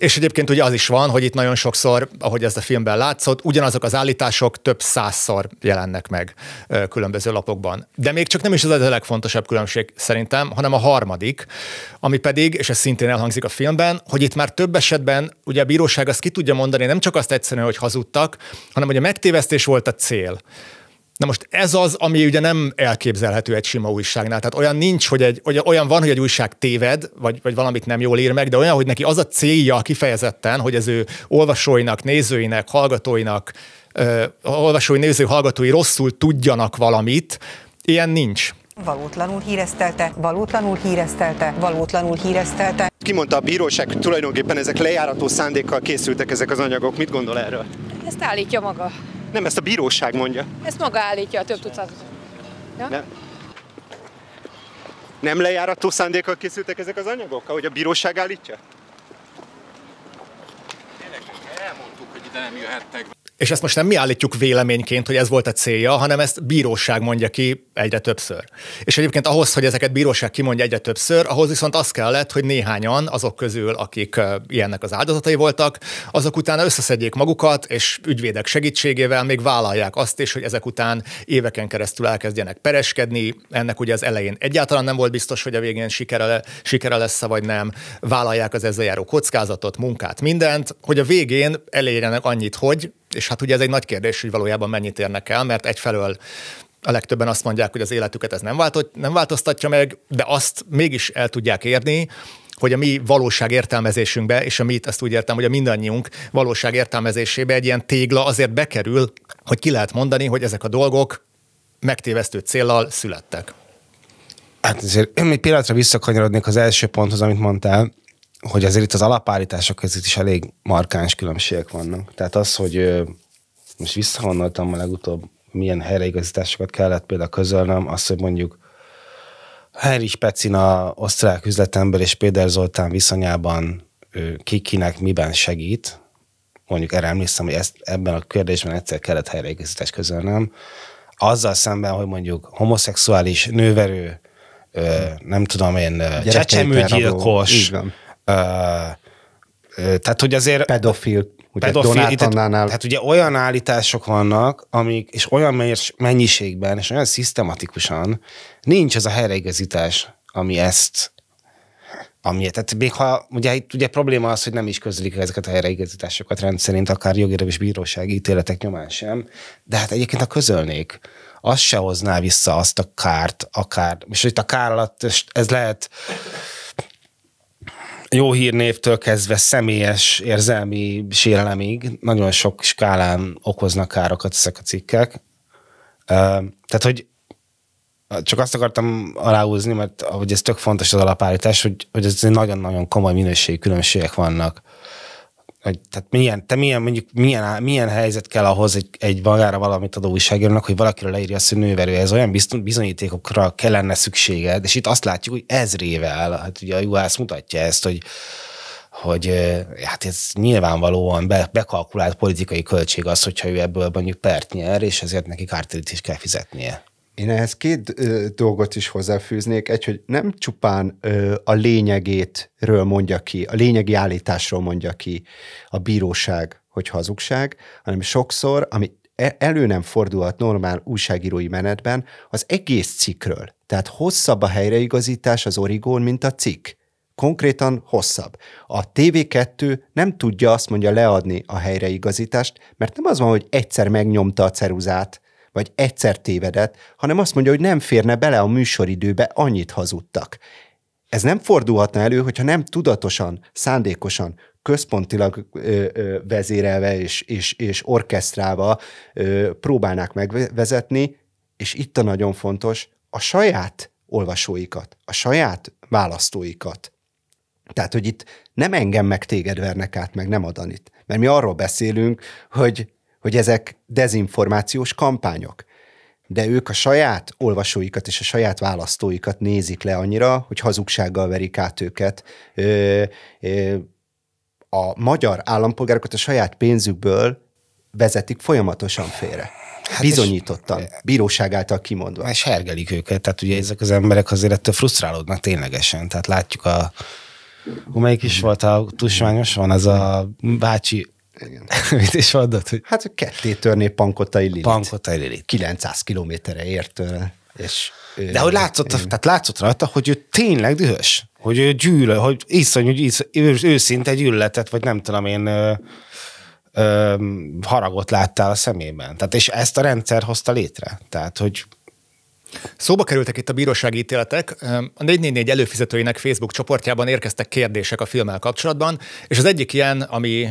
És egyébként ugye az is van, hogy itt nagyon sokszor, ahogy ez a filmben látszott, ugyanazok az állítások több százszor jelennek meg különböző lapokban. De még csak nem is ez a legfontosabb különbség szerintem, hanem a harmadik, ami pedig, és ez szintén elhangzik a filmben, hogy itt már több esetben ugye a bíróság azt ki tudja mondani, nem csak azt egyszerűen, hogy hazudtak, hanem hogy a megtévesztés volt a cél. Na most ez az, ami ugye nem elképzelhető egy sima újságnál. Tehát olyan nincs, hogy egy, olyan van, hogy egy újság téved, vagy, vagy valamit nem jól ír meg, de olyan, hogy neki az a célja kifejezetten, hogy az ő olvasóinak, nézőinek, hallgatóinak, ö, olvasói, néző, hallgatói rosszul tudjanak valamit, ilyen nincs. Valótlanul híresztelte, valótlanul híresztelte, valótlanul híresztelte. Kimondta a bíróság, tulajdonképpen ezek lejárató szándékkal készültek ezek az anyagok. Mit gondol erről? Ezt állítja maga. Nem, ezt a bíróság mondja. Ezt maga állítja a több tucat. Ja? Nem. Nem lejárató szándékkal készültek ezek az anyagok, ahogy a bíróság állítja? Gyerekek, elmondtuk, hogy ide nem jöhettek. És ezt most nem mi állítjuk véleményként, hogy ez volt a célja, hanem ezt bíróság mondja ki egyre többször. És egyébként ahhoz, hogy ezeket bíróság kimondja egyre többször, ahhoz viszont az kellett, hogy néhányan azok közül, akik ilyennek az áldozatai voltak, azok utána összeszedjék magukat, és ügyvédek segítségével még vállalják azt is, hogy ezek után éveken keresztül elkezdjenek pereskedni. Ennek ugye az elején egyáltalán nem volt biztos, hogy a végén sikere, sikere lesz vagy nem. Vállalják az ezzel járó kockázatot, munkát, mindent, hogy a végén elérjenek annyit, hogy és hát ugye ez egy nagy kérdés, hogy valójában mennyit érnek el, mert egyfelől a legtöbben azt mondják, hogy az életüket ez nem, változ, nem változtatja meg, de azt mégis el tudják érni, hogy a mi valóság értelmezésünkbe, és a mi, ezt úgy értem, hogy a mindannyiunk valóság értelmezésébe egy ilyen tégla azért bekerül, hogy ki lehet mondani, hogy ezek a dolgok megtévesztő célnal születtek. Hát azért egy pillanatra visszakanyarodnék az első ponthoz, amit mondtál, hogy azért itt az alapállítások között is elég markáns különbségek vannak. Tehát az, hogy most visszahonoltam a legutóbb, milyen helyreigazításokat kellett például közölnöm, az, hogy mondjuk Heinrich a osztrák üzletember és Péter Zoltán viszonyában kikinek miben segít, mondjuk erre emlékszem, hogy ezt, ebben a kérdésben egyszer kellett helyreigazítást közölnem, azzal szemben, hogy mondjuk homoszexuális, nőverő, ö, nem tudom én, csecsemőgyilkos, tehát, hogy azért... Pedofil. Ugye pedofil, Donát tehát, tehát ugye olyan állítások vannak, amik, és olyan mennyiségben, és olyan szisztematikusan nincs ez a helyreigazítás, ami ezt ami, tehát még ha, ugye itt ugye probléma az, hogy nem is közlik ezeket a helyreigazításokat rendszerint, akár jogérő és bírósági ítéletek nyomán sem, de hát egyébként a közölnék, az se hozná vissza azt a kárt, akár, és itt a kár alatt ez lehet jó hírnévtől kezdve személyes érzelmi sérelemig nagyon sok skálán okoznak károkat ezek a cikkek. Tehát, hogy csak azt akartam aláhúzni, mert hogy ez tök fontos az alapállítás, hogy, hogy ez nagyon-nagyon komoly minőségi különbségek vannak hogy tehát milyen, te milyen, mondjuk milyen, milyen helyzet kell ahhoz egy, egy magára valamit adó újságírónak, hogy valakiről leírja azt, hogy nőverő, ez olyan bizonyítékokra kellene szükséged, és itt azt látjuk, hogy ezrével, hát ugye a juhász mutatja ezt, hogy hogy hát ez nyilvánvalóan be, bekalkulált politikai költség az, hogyha ő ebből mondjuk pert nyer, és ezért neki kártérítést kell fizetnie. Én ehhez két ö, dolgot is hozzáfűznék. Egy, hogy nem csupán ö, a lényegétről mondja ki, a lényegi állításról mondja ki a bíróság, hogy hazugság, hanem sokszor, ami e, elő nem fordulhat normál újságírói menetben, az egész cikkről. Tehát hosszabb a helyreigazítás az origón, mint a cikk. Konkrétan hosszabb. A TV2 nem tudja azt mondja leadni a helyreigazítást, mert nem az van, hogy egyszer megnyomta a ceruzát, vagy egyszer tévedett, hanem azt mondja, hogy nem férne bele a műsoridőbe, annyit hazudtak. Ez nem fordulhatna elő, hogyha nem tudatosan, szándékosan, központilag ö, ö, vezérelve és, és, és orkesztrálva ö, próbálnák megvezetni, és itt a nagyon fontos, a saját olvasóikat, a saját választóikat. Tehát, hogy itt nem engem meg téged vernek át, meg nem adanit. Mert mi arról beszélünk, hogy hogy ezek dezinformációs kampányok. De ők a saját olvasóikat és a saját választóikat nézik le annyira, hogy hazugsággal verik át őket. Ö, ö, a magyar állampolgárokat a saját pénzükből vezetik folyamatosan félre. Hát Bizonyítottan, és, bíróság által kimondva. És hergelik őket, tehát ugye ezek az emberek azért ettől frusztrálódnak ténylegesen. Tehát látjuk a, melyik is volt a tusványos, van ez a bácsi igen. Mit is mondod? Hogy... Hát, hogy ketté törné Pankotai Lilit. Pankotai Lilit. 900 kilométerre ért tőle. És ő, De hogy látszott, én... tehát látszott rajta, hogy ő tényleg dühös, hogy ő gyűlö, hogy iszonyú, isz, őszinte gyűlöletet, vagy nem tudom én, haragot láttál a szemében. Tehát, és ezt a rendszer hozta létre. Tehát, hogy Szóba kerültek itt a bírósági ítéletek. A 444 előfizetőinek Facebook csoportjában érkeztek kérdések a filmmel kapcsolatban, és az egyik ilyen, ami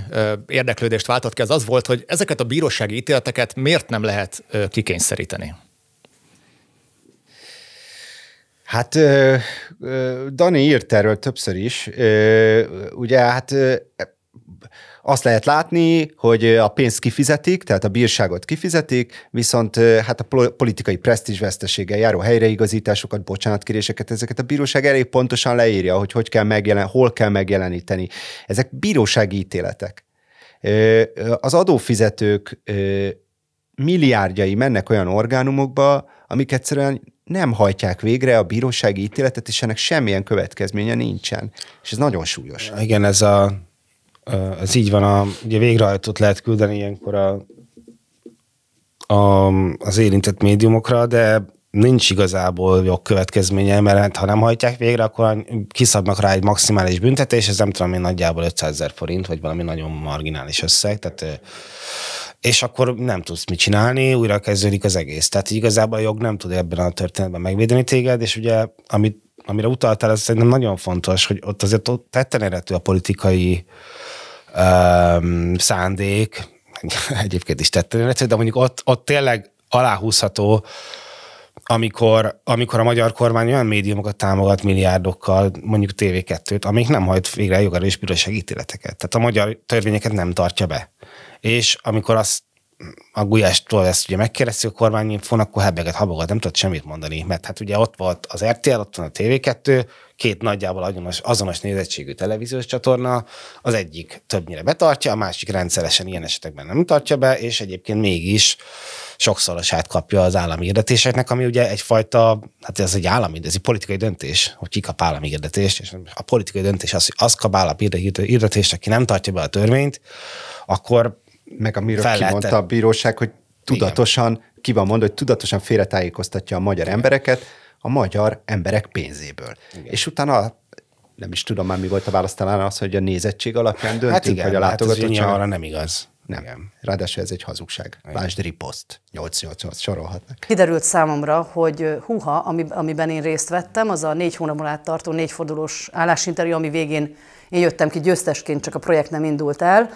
érdeklődést váltott ki, az az volt, hogy ezeket a bírósági ítéleteket miért nem lehet kikényszeríteni? Hát Dani írt erről többször is. Ugye hát azt lehet látni, hogy a pénzt kifizetik, tehát a bírságot kifizetik, viszont hát a politikai presztízsveszteséggel járó helyreigazításokat, bocsánatkéréseket, ezeket a bíróság elég pontosan leírja, hogy hogy kell megjelen, hol kell megjeleníteni. Ezek bírósági ítéletek. Az adófizetők milliárdjai mennek olyan orgánumokba, amik egyszerűen nem hajtják végre a bírósági ítéletet, és ennek semmilyen következménye nincsen. És ez nagyon súlyos. Igen, ez a ez így van, a, ugye végrehajtót lehet küldeni ilyenkor a, a, az érintett médiumokra, de nincs igazából jogkövetkezménye, mert hát, ha nem hajtják végre, akkor kiszabnak rá egy maximális büntetés, ez nem tudom én nagyjából 500 ezer forint, vagy valami nagyon marginális összeg, tehát és akkor nem tudsz mit csinálni, újra kezdődik az egész. Tehát igazából a jog nem tud ebben a történetben megvédeni téged, és ugye amit, amire utaltál, ez szerintem nagyon fontos, hogy ott azért ott tetten a politikai uh, öm, szándék, egyébként is tettem, de mondjuk ott, ott tényleg aláhúzható, amikor, amikor a magyar kormány olyan médiumokat támogat milliárdokkal, mondjuk TV2-t, amik nem hajt végre jogára és bíróság ítéleteket. Tehát a magyar törvényeket nem tartja be. És amikor azt a Gulyástól ezt ugye megkérdezi a kormányinfón, akkor hebeget habogat, nem tudott semmit mondani, mert hát ugye ott volt az RTL, ott van a TV2, két nagyjából azonos, azonos nézettségű televíziós csatorna, az egyik többnyire betartja, a másik rendszeresen ilyen esetekben nem tartja be, és egyébként mégis sokszorosát kapja az állami hirdetéseknek, ami ugye egyfajta, hát ez egy állami, ez egy politikai döntés, hogy ki kap állami hirdetést, és a politikai döntés az, hogy az kap állami hirdetést, aki nem tartja be a törvényt, akkor meg amiről fellelte. kimondta a bíróság, hogy tudatosan, Igen. ki van mondva, hogy tudatosan félretájékoztatja a magyar Igen. embereket, a magyar emberek pénzéből. Igen. És utána nem is tudom már, mi volt a válasz, talán az, hogy a nézettség alapján hát döntünk, hát igen, hogy a látogatottság. Hát arra nem igaz. Nem. Igen. Ráadásul ez egy hazugság. Igen. Lásd riposzt. 8-8-8 sorolhatnak. Kiderült számomra, hogy huha, ami, amiben én részt vettem, az a négy hónapon át tartó négyfordulós állásinterjú, ami végén én jöttem ki győztesként, csak a projekt nem indult el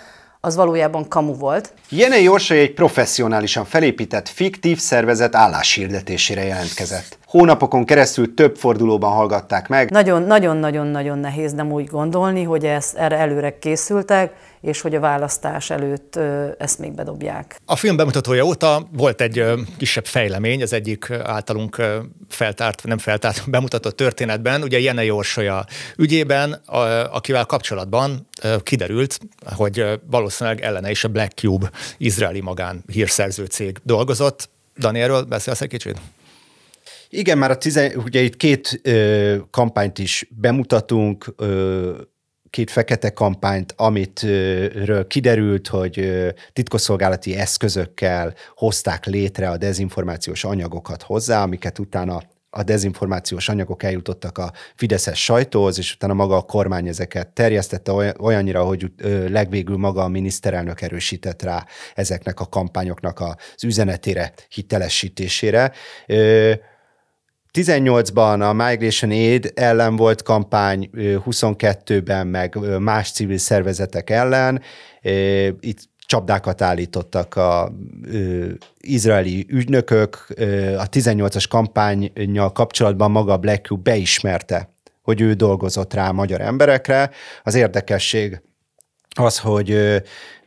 az valójában kamu volt. Jenei Jorsai egy professzionálisan felépített fiktív szervezet álláshirdetésére jelentkezett. Hónapokon keresztül több fordulóban hallgatták meg. Nagyon-nagyon-nagyon-nagyon nehéz nem úgy gondolni, hogy ezt erre előre készültek, és hogy a választás előtt ezt még bedobják. A film bemutatója óta volt egy kisebb fejlemény az egyik általunk feltárt, nem feltárt, bemutatott történetben, ugye Jene Jorsolya ügyében, akivel kapcsolatban kiderült, hogy valószínűleg ellene is a Black Cube izraeli magán hírszerző cég dolgozott. Danielről beszélsz egy kicsit? Igen, már a tizen, ugye itt két ö, kampányt is bemutatunk, ö, két fekete kampányt, amitről kiderült, hogy titkosszolgálati eszközökkel hozták létre a dezinformációs anyagokat hozzá, amiket utána a dezinformációs anyagok eljutottak a Fideszes sajtóhoz, és utána maga a kormány ezeket terjesztette olyannyira, hogy legvégül maga a miniszterelnök erősített rá ezeknek a kampányoknak az üzenetére, hitelesítésére. 18-ban a Migration Aid ellen volt kampány, 22-ben meg más civil szervezetek ellen. Itt csapdákat állítottak a ö, izraeli ügynökök. Ö, a 18-as kampányjal kapcsolatban maga Black Cube beismerte, hogy ő dolgozott rá magyar emberekre. Az érdekesség az, hogy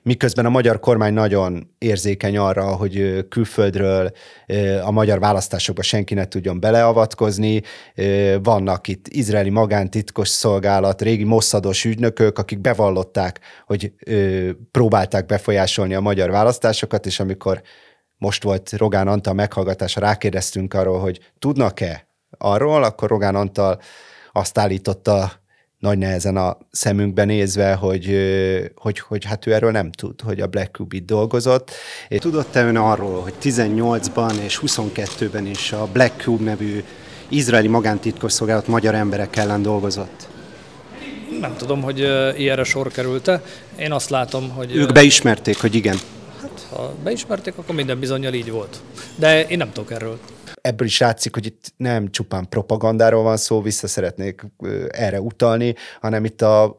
miközben a magyar kormány nagyon érzékeny arra, hogy külföldről a magyar választásokba senki ne tudjon beleavatkozni. Vannak itt izraeli magántitkos szolgálat, régi mosszados ügynökök, akik bevallották, hogy próbálták befolyásolni a magyar választásokat, és amikor most volt Rogán Antal meghallgatása, rákérdeztünk arról, hogy tudnak-e arról, akkor Rogán Antal azt állította nagy nehezen a szemünkbe nézve, hogy, hogy, hogy hát ő erről nem tud, hogy a Black Cube itt dolgozott. tudott-e ön arról, hogy 18-ban és 22-ben is a Black Cube nevű izraeli magántitkosszolgálat magyar emberek ellen dolgozott? Nem tudom, hogy ilyenre sor került-e. Én azt látom, hogy... Ők beismerték, hogy igen. Hát, ha beismerték, akkor minden bizonyal így volt. De én nem tudok erről ebből is látszik, hogy itt nem csupán propagandáról van szó, vissza szeretnék erre utalni, hanem itt a,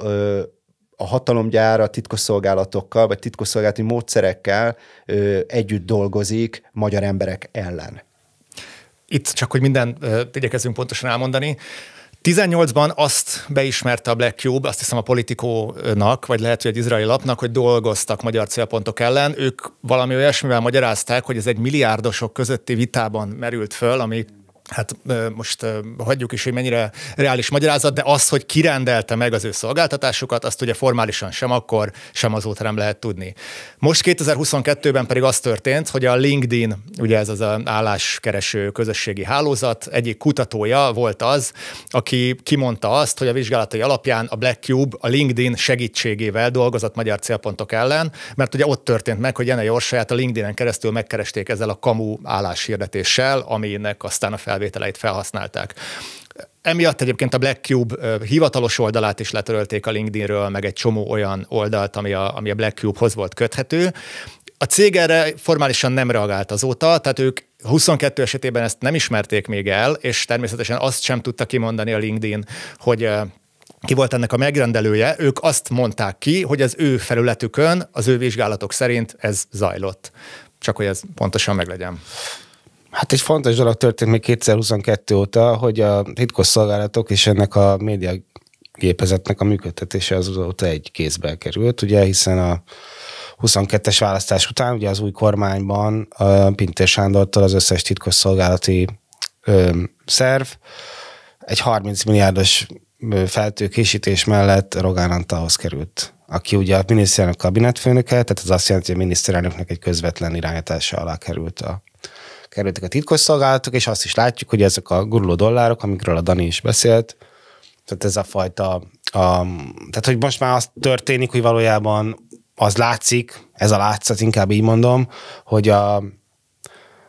a hatalomgyár a titkosszolgálatokkal, vagy titkosszolgálati módszerekkel együtt dolgozik magyar emberek ellen. Itt csak, hogy minden igyekezzünk pontosan elmondani, 18-ban azt beismerte a Black Cube, azt hiszem a politikónak, vagy lehet, hogy egy izraeli lapnak, hogy dolgoztak magyar célpontok ellen. Ők valami olyasmivel magyarázták, hogy ez egy milliárdosok közötti vitában merült föl, ami hát most hagyjuk is, hogy mennyire reális magyarázat, de az, hogy kirendelte meg az ő szolgáltatásukat, azt ugye formálisan sem akkor, sem azóta nem lehet tudni. Most 2022-ben pedig az történt, hogy a LinkedIn, ugye ez az álláskereső közösségi hálózat, egyik kutatója volt az, aki kimondta azt, hogy a vizsgálatai alapján a Black Cube a LinkedIn segítségével dolgozott magyar célpontok ellen, mert ugye ott történt meg, hogy Jene Jorsaját a LinkedIn-en keresztül megkeresték ezzel a kamu álláshirdetéssel, aminek aztán a fel felvételeit felhasználták. Emiatt egyébként a Black Cube hivatalos oldalát is letörölték a LinkedInről, meg egy csomó olyan oldalt, ami a, ami a Black Cube-hoz volt köthető. A cég erre formálisan nem reagált azóta, tehát ők 22 esetében ezt nem ismerték még el, és természetesen azt sem tudta kimondani a LinkedIn, hogy ki volt ennek a megrendelője, ők azt mondták ki, hogy az ő felületükön, az ő vizsgálatok szerint ez zajlott. Csak hogy ez pontosan meglegyen. Hát egy fontos dolog történt még 2022 óta, hogy a titkos szolgálatok és ennek a média gépezetnek a működtetése az azóta egy kézbe került, ugye, hiszen a 22-es választás után ugye az új kormányban Pintér Sándortól az összes titkos szolgálati ö, szerv egy 30 milliárdos feltőkésítés mellett Rogán Antalhoz került, aki ugye a miniszterelnök kabinetfőnöke, tehát az azt jelenti, hogy a miniszterelnöknek egy közvetlen irányítása alá került a kerültek a titkosszolgálatok, és azt is látjuk, hogy ezek a guruló dollárok, amikről a Dani is beszélt, tehát ez a fajta, a, tehát hogy most már az történik, hogy valójában az látszik, ez a látszat, inkább így mondom, hogy a,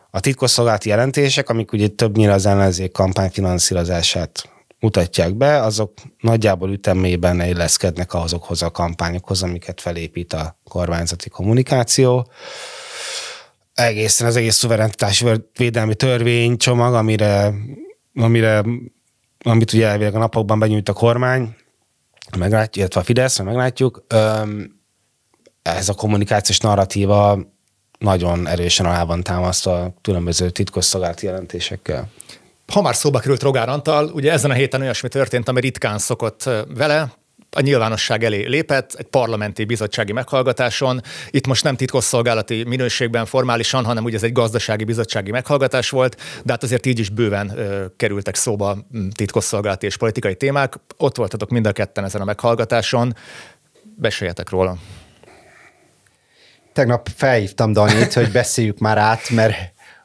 a titkosszolgálati jelentések, amik ugye többnyire az ellenzék kampányfinanszírozását mutatják be, azok nagyjából ütemében illeszkednek azokhoz a kampányokhoz, amiket felépít a kormányzati kommunikáció egészen az egész szuverenitás védelmi törvénycsomag, amire, amire, amit ugye elvileg a napokban benyújt a kormány, meglátjuk, illetve a Fidesz, meglátjuk, ez a kommunikációs narratíva nagyon erősen alá van támasztva különböző titkosszolgálati jelentésekkel. Ha már szóba került Rogár Antal, ugye ezen a héten olyasmi történt, ami ritkán szokott vele, a nyilvánosság elé lépett egy parlamenti bizottsági meghallgatáson. Itt most nem titkosszolgálati minőségben formálisan, hanem ugye ez egy gazdasági bizottsági meghallgatás volt, de hát azért így is bőven ö, kerültek szóba mm, titkosszolgálati és politikai témák. Ott voltatok mind a ketten ezen a meghallgatáson. Beséljetek róla. Tegnap felhívtam Danit, hogy beszéljük már át, mert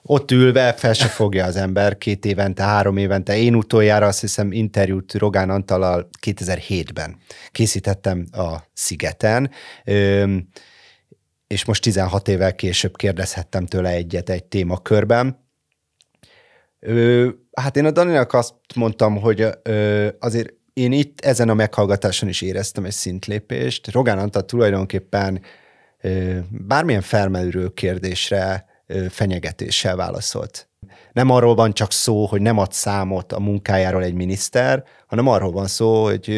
ott ülve fel se fogja az ember két évente, három évente. Én utoljára azt hiszem interjút Rogán Antalal 2007-ben készítettem a Szigeten, és most 16 évvel később kérdezhettem tőle egyet egy témakörben. Hát én a Daninak azt mondtam, hogy azért én itt ezen a meghallgatáson is éreztem egy szintlépést. Rogán Antal tulajdonképpen bármilyen felmerülő kérdésre fenyegetéssel válaszolt. Nem arról van csak szó, hogy nem ad számot a munkájáról egy miniszter, hanem arról van szó, hogy,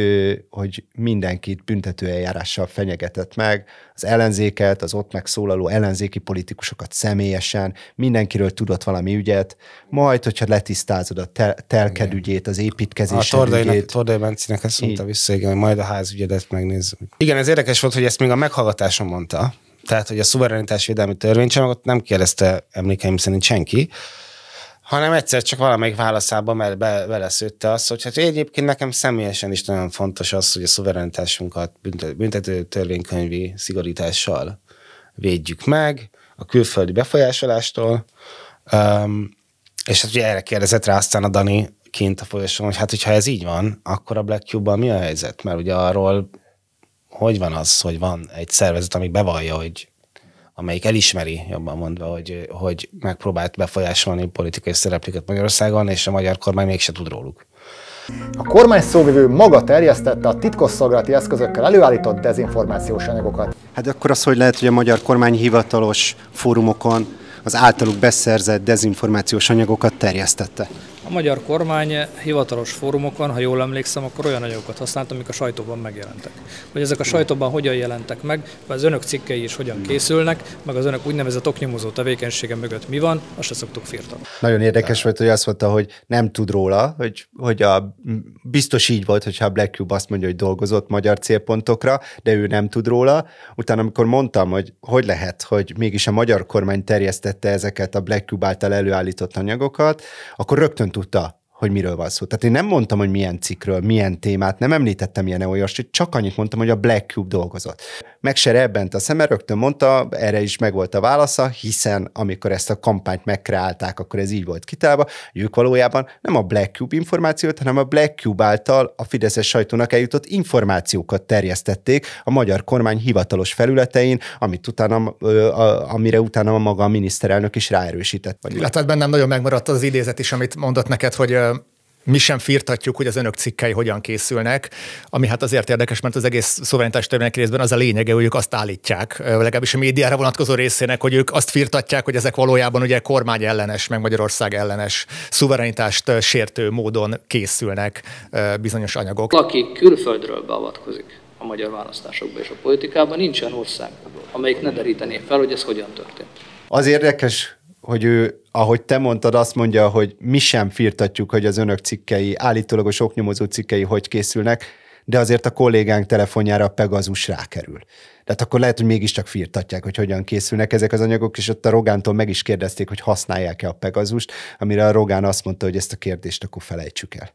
hogy mindenkit büntetőeljárással fenyegetett meg, az ellenzéket, az ott megszólaló ellenzéki politikusokat személyesen, mindenkiről tudott valami ügyet, majd, hogyha letisztázod a tel- telked ügyét, az építkezés a ügyét. A Tordai Bencinek ezt mondta vissza, igen, majd a házügyedet megnézzük. Igen, ez érdekes volt, hogy ezt még a meghallgatáson mondta, tehát, hogy a szuverenitásvédelmi törvénycsomagot nem kérdezte emlékeim szerint senki, hanem egyszer csak valamelyik válaszában be, be, beleszőtte azt, hogy hát egyébként nekem személyesen is nagyon fontos az, hogy a szuverenitásunkat büntető, büntető törvénykönyvi szigorítással védjük meg, a külföldi befolyásolástól, um, és hát ugye erre kérdezett rá aztán a Dani kint a folyosón, hogy hát hogyha ez így van, akkor a Black Cube-ban mi a helyzet? Mert ugye arról hogy van az, hogy van egy szervezet, ami bevallja, hogy amelyik elismeri, jobban mondva, hogy, hogy megpróbált befolyásolni politikai szereplőket Magyarországon, és a magyar kormány mégse tud róluk. A kormány szóvivő maga terjesztette a titkosszolgálati eszközökkel előállított dezinformációs anyagokat. Hát akkor az, hogy lehet, hogy a magyar kormány hivatalos fórumokon az általuk beszerzett dezinformációs anyagokat terjesztette. A magyar kormány hivatalos fórumokon, ha jól emlékszem, akkor olyan anyagokat használt, amik a sajtóban megjelentek. Hogy ezek a sajtóban hogyan jelentek meg, vagy az önök cikkei is hogyan készülnek, meg az önök úgynevezett oknyomozó tevékenysége mögött mi van, azt se szoktuk firtani. Nagyon érdekes volt, hogy azt mondta, hogy nem tud róla, hogy, hogy a, biztos így volt, hogyha a Black Cube azt mondja, hogy dolgozott magyar célpontokra, de ő nem tud róla. Utána, amikor mondtam, hogy hogy lehet, hogy mégis a magyar kormány terjesztette ezeket a Black Cube által előállított anyagokat, akkor rögtön tudta, hogy miről van szó. Tehát én nem mondtam, hogy milyen cikkről, milyen témát, nem említettem ilyen olyasmit, csak annyit mondtam, hogy a Black Cube dolgozott meg se rebbent a szeme, rögtön mondta, erre is megvolt a válasza, hiszen amikor ezt a kampányt megkreálták, akkor ez így volt kitálva, hogy ők valójában nem a Black Cube információt, hanem a Black Cube által a Fideszes sajtónak eljutott információkat terjesztették a magyar kormány hivatalos felületein, amit utána, amire utána maga a miniszterelnök is ráerősített. Vagy hát bennem nagyon megmaradt az idézet is, amit mondott neked, hogy mi sem firtatjuk, hogy az önök cikkei hogyan készülnek, ami hát azért érdekes, mert az egész szuverenitás törvények részben az a lényege, hogy ők azt állítják, legalábbis a médiára vonatkozó részének, hogy ők azt firtatják, hogy ezek valójában ugye kormány ellenes, meg Magyarország ellenes szuverenitást sértő módon készülnek bizonyos anyagok. Aki külföldről beavatkozik a magyar választásokba és a politikában, nincsen ország, amelyik ne derítené fel, hogy ez hogyan történt. Az érdekes hogy ő, ahogy te mondtad, azt mondja, hogy mi sem firtatjuk, hogy az önök cikkei, állítólagos oknyomozó cikkei hogy készülnek, de azért a kollégánk telefonjára a Pegazus rákerül. Tehát akkor lehet, hogy mégiscsak firtatják, hogy hogyan készülnek ezek az anyagok, és ott a Rogántól meg is kérdezték, hogy használják-e a Pegazust, amire a Rogán azt mondta, hogy ezt a kérdést akkor felejtsük el.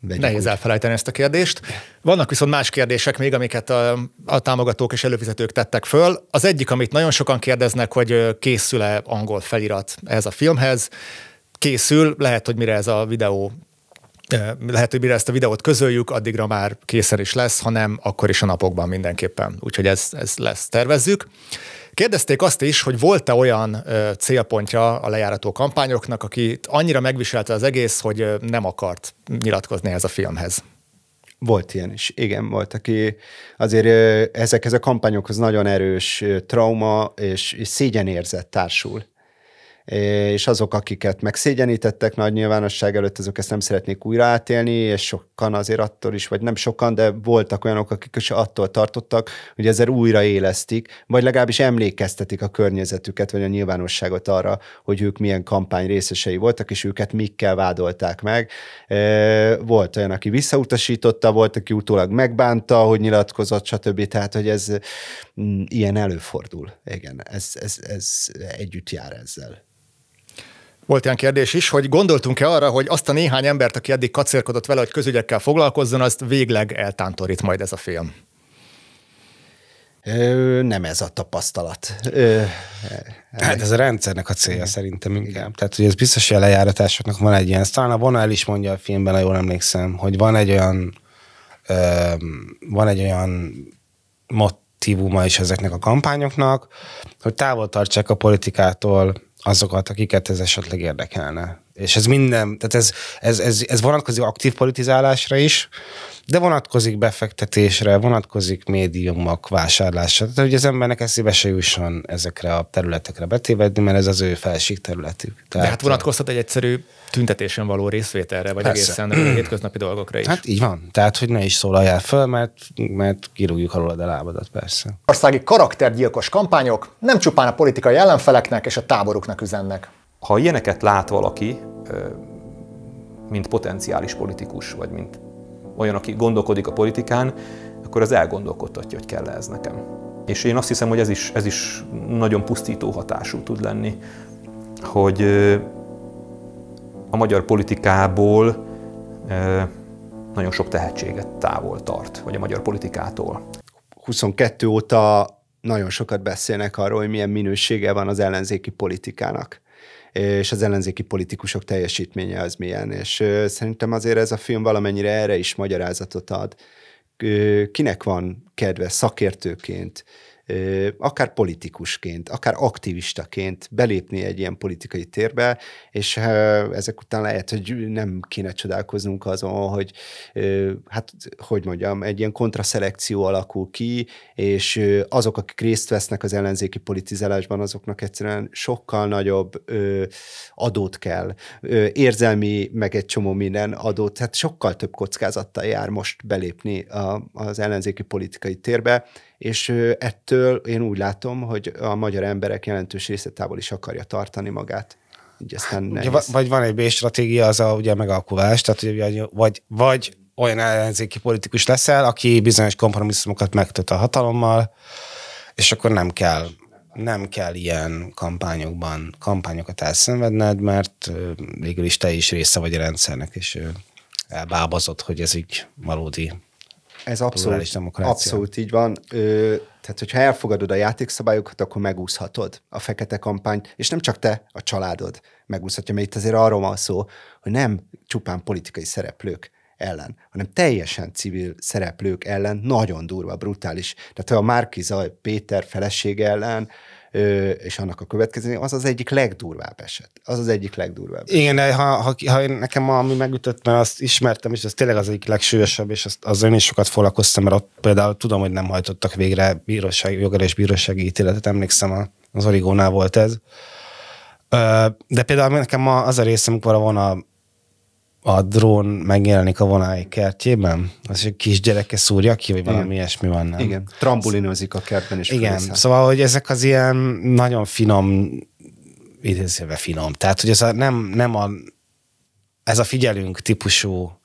Vegyük Nehéz úgy. elfelejteni ezt a kérdést. Vannak viszont más kérdések még, amiket a, a támogatók és előfizetők tettek föl. Az egyik, amit nagyon sokan kérdeznek, hogy készül-e angol felirat ez a filmhez. Készül, lehet, hogy mire ez a videó lehet, hogy mire ezt a videót közöljük, addigra már készen is lesz, ha nem, akkor is a napokban mindenképpen. Úgyhogy ez, ez lesz, tervezzük. Kérdezték azt is, hogy volt-e olyan célpontja a lejárató kampányoknak, aki annyira megviselte az egész, hogy nem akart nyilatkozni ez a filmhez. Volt ilyen is, igen, volt, aki azért ezekhez a kampányokhoz nagyon erős trauma és, és szégyenérzet társul és azok, akiket megszégyenítettek nagy nyilvánosság előtt, azok ezt nem szeretnék újra átélni, és sokan azért attól is, vagy nem sokan, de voltak olyanok, akik is attól tartottak, hogy ezzel élesztik, vagy legalábbis emlékeztetik a környezetüket, vagy a nyilvánosságot arra, hogy ők milyen kampány részesei voltak, és őket mikkel vádolták meg. Volt olyan, aki visszautasította, volt, aki utólag megbánta, hogy nyilatkozott, stb. Tehát, hogy ez mm, ilyen előfordul. Igen, ez, ez, ez együtt jár ezzel. Volt ilyen kérdés is, hogy gondoltunk-e arra, hogy azt a néhány embert, aki eddig kacérkodott vele, hogy közügyekkel foglalkozzon, azt végleg eltántorít majd ez a film? Ö, nem ez a tapasztalat. Ö, e, hát ez a rendszernek a célja igen. szerintem inkább. Tehát, hogy ez biztos, hogy a lejáratásoknak van egy ilyen, talán a vonal is mondja a filmben, ha jól emlékszem, hogy van egy olyan ö, van egy olyan motivuma is ezeknek a kampányoknak, hogy távol tartsák a politikától azokat, akiket ez esetleg érdekelne. És ez minden, tehát ez, ez, ez, ez vonatkozik aktív politizálásra is, de vonatkozik befektetésre, vonatkozik médiumok vásárlásra. Tehát, hogy az embernek eszébe se jusson ezekre a területekre betévedni, mert ez az ő felség területük. Tehát, de hát vonatkozhat egy egyszerű tüntetésen való részvételre, vagy persze. egészen a hétköznapi dolgokra is. Hát így van. Tehát, hogy ne is szólaljál föl, mert, mert kirúgjuk alól a lábadat, persze. Országi karaktergyilkos kampányok nem csupán a politikai ellenfeleknek és a táboruknak üzennek. Ha ilyeneket lát valaki, mint potenciális politikus, vagy mint olyan, aki gondolkodik a politikán, akkor az elgondolkodtatja, hogy kell -e ez nekem. És én azt hiszem, hogy ez is, ez is nagyon pusztító hatású tud lenni, hogy a magyar politikából nagyon sok tehetséget távol tart, vagy a magyar politikától. 22 óta nagyon sokat beszélnek arról, hogy milyen minősége van az ellenzéki politikának és az ellenzéki politikusok teljesítménye az milyen. És szerintem azért ez a film valamennyire erre is magyarázatot ad. Kinek van kedve szakértőként akár politikusként, akár aktivistaként belépni egy ilyen politikai térbe, és ezek után lehet, hogy nem kéne csodálkoznunk azon, hogy hát, hogy mondjam, egy ilyen kontraszelekció alakul ki, és azok, akik részt vesznek az ellenzéki politizálásban, azoknak egyszerűen sokkal nagyobb adót kell, érzelmi, meg egy csomó minden adót, tehát sokkal több kockázattal jár most belépni az ellenzéki politikai térbe, és ettől én úgy látom, hogy a magyar emberek jelentős része távol is akarja tartani magát. Így ugye, vagy van egy B-stratégia, az a ugye megalkulás, tehát ugye, vagy, vagy olyan ellenzéki politikus leszel, aki bizonyos kompromisszumokat megtöt a hatalommal, és akkor nem kell nem kell ilyen kampányokban, kampányokat elszenvedned, mert végül is te is része vagy a rendszernek, és elbábazott, hogy ez így valódi ez abszolút, demokrácia. abszolút így van. Ö, tehát, hogyha elfogadod a játékszabályokat, akkor megúszhatod a fekete kampányt, és nem csak te, a családod megúszhatja, mert itt azért arról van szó, hogy nem csupán politikai szereplők ellen, hanem teljesen civil szereplők ellen nagyon durva, brutális. Tehát a Márki Zaj Péter felesége ellen, és annak a következménye, az az egyik legdurvább eset. Az az egyik legdurvább. Igen, de ha, ha, ha én nekem ami megütött, mert azt ismertem, és ez tényleg az egyik legsúlyosabb, és azt, az én is sokat foglalkoztam, mert ott például tudom, hogy nem hajtottak végre bíróság, jogra és bírósági ítéletet, emlékszem, az origónál volt ez. De például nekem az a részem, amikor van a a drón megjelenik a vonalai kertjében, az egy kisgyereke szúrja ki, vagy valami Igen. ilyesmi van, nem? Igen, trambulinozik a kertben is. Igen, felszáll. szóval, hogy ezek az ilyen nagyon finom, idézőve finom, tehát, hogy ez a, nem, nem a, ez a figyelünk típusú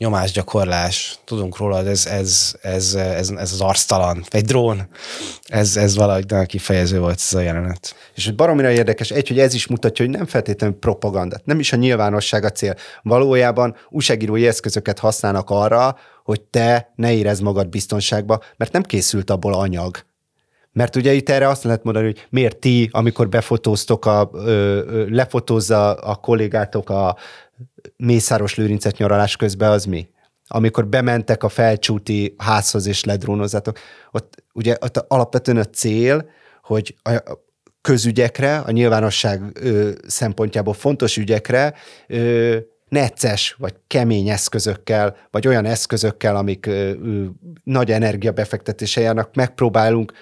nyomásgyakorlás, tudunk róla, ez, ez, ez, ez, ez az arctalan, egy drón, ez, ez valahogy nagyon kifejező volt ez a jelenet. És hogy baromira érdekes, egy, hogy ez is mutatja, hogy nem feltétlenül propagandát, nem is a nyilvánosság a cél. Valójában újságírói eszközöket használnak arra, hogy te ne érezd magad biztonságba, mert nem készült abból anyag. Mert ugye itt erre azt lehet mondani, hogy miért ti, amikor befotóztok, a, ö, ö, lefotózza a kollégátok a Mészáros Lőrincet nyaralás közben az mi? Amikor bementek a felcsúti házhoz és ledrónozatok, ott ugye ott alapvetően a cél, hogy a, közügyekre, a nyilvánosság ö, szempontjából fontos ügyekre ö, necces vagy kemény eszközökkel, vagy olyan eszközökkel, amik ö, ö, nagy energiabefektetése járnak, megpróbálunk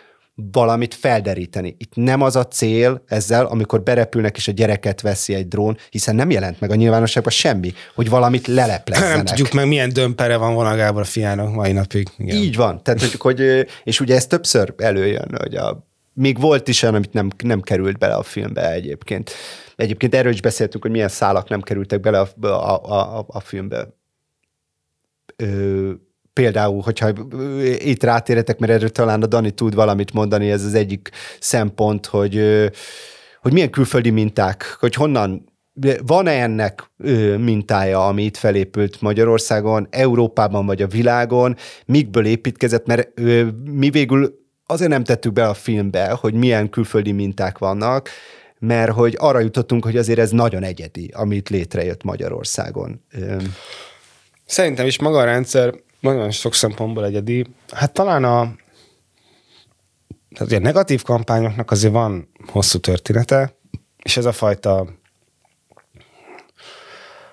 valamit felderíteni. Itt nem az a cél ezzel, amikor berepülnek és a gyereket veszi egy drón, hiszen nem jelent meg a nyilvánosságban semmi, hogy valamit leleplezzenek. Nem tudjuk meg, milyen dömpere van Vona Gábor fiának mai napig. Igen. Így van. Tehát hogy hogy, és ugye ez többször előjön, hogy a még volt is olyan, amit nem, nem került bele a filmbe egyébként. Egyébként erről is beszéltünk, hogy milyen szálak nem kerültek bele a, a, a, a filmbe. Ö, például, hogyha itt rátéretek, mert erről talán a Dani tud valamit mondani, ez az egyik szempont, hogy, hogy milyen külföldi minták, hogy honnan van-e ennek mintája, ami itt felépült Magyarországon, Európában vagy a világon, mikből építkezett, mert mi végül azért nem tettük be a filmbe, hogy milyen külföldi minták vannak, mert hogy arra jutottunk, hogy azért ez nagyon egyedi, amit létrejött Magyarországon. Szerintem is maga a rendszer nagyon sok szempontból egyedi. Hát talán a, tehát a negatív kampányoknak azért van hosszú története, és ez a fajta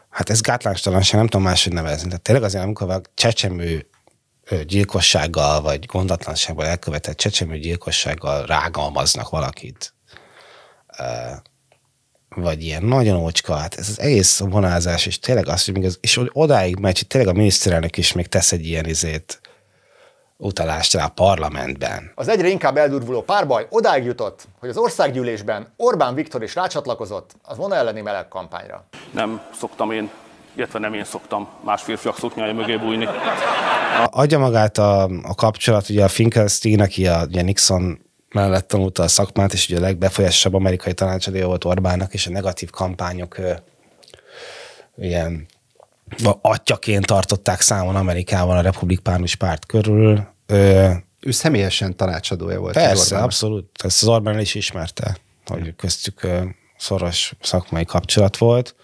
hát ez sem, nem tudom máshogy nevezni. Tehát tényleg azért, amikor csecsemő gyilkossággal, vagy gondatlansággal elkövetett csecsemő gyilkossággal rágalmaznak valakit, vagy ilyen nagyon hát Ez az egész vonázás, és tényleg az, hogy még az, és odáig megy, hogy tényleg a miniszterelnök is még tesz egy ilyen izét, utalást rá a parlamentben. Az egyre inkább eldurvuló párbaj odáig jutott, hogy az országgyűlésben Orbán Viktor is rácsatlakozott az vona elleni meleg kampányra. Nem szoktam én, illetve nem én szoktam más férfiak szoknyája mögé bújni. Adja magát a, a kapcsolat, ugye a Finkelstein, aki a ugye Nixon mellett tanulta a szakmát, és ugye a legbefolyásosabb amerikai tanácsadója volt Orbánnak, és a negatív kampányok ö, ilyen atyaként tartották számon Amerikában a republikánus párt körül. Ö, ő személyesen tanácsadója volt. Persze, Orbán. abszolút. Ezt az Orbán is ismerte, hogy köztük ö, szoros szakmai kapcsolat volt.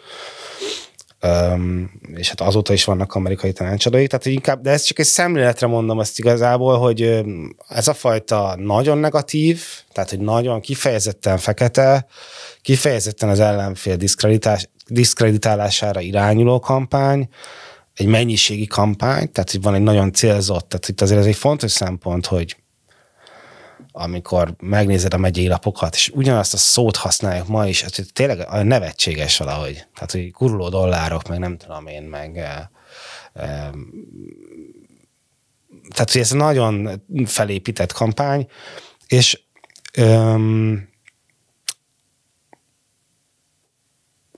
Um, és hát azóta is vannak amerikai tanácsadói, tehát inkább, de ezt csak egy szemléletre mondom azt igazából, hogy ez a fajta nagyon negatív, tehát hogy nagyon kifejezetten fekete, kifejezetten az ellenfél diszkreditálására irányuló kampány, egy mennyiségi kampány, tehát itt van egy nagyon célzott, tehát itt azért ez egy fontos szempont, hogy amikor megnézed a megyei lapokat, és ugyanazt a szót használjuk ma is, ez hát tényleg nevetséges valahogy. Tehát, hogy guruló dollárok, meg nem tudom én, meg e, e, tehát, hogy ez nagyon felépített kampány, és öm,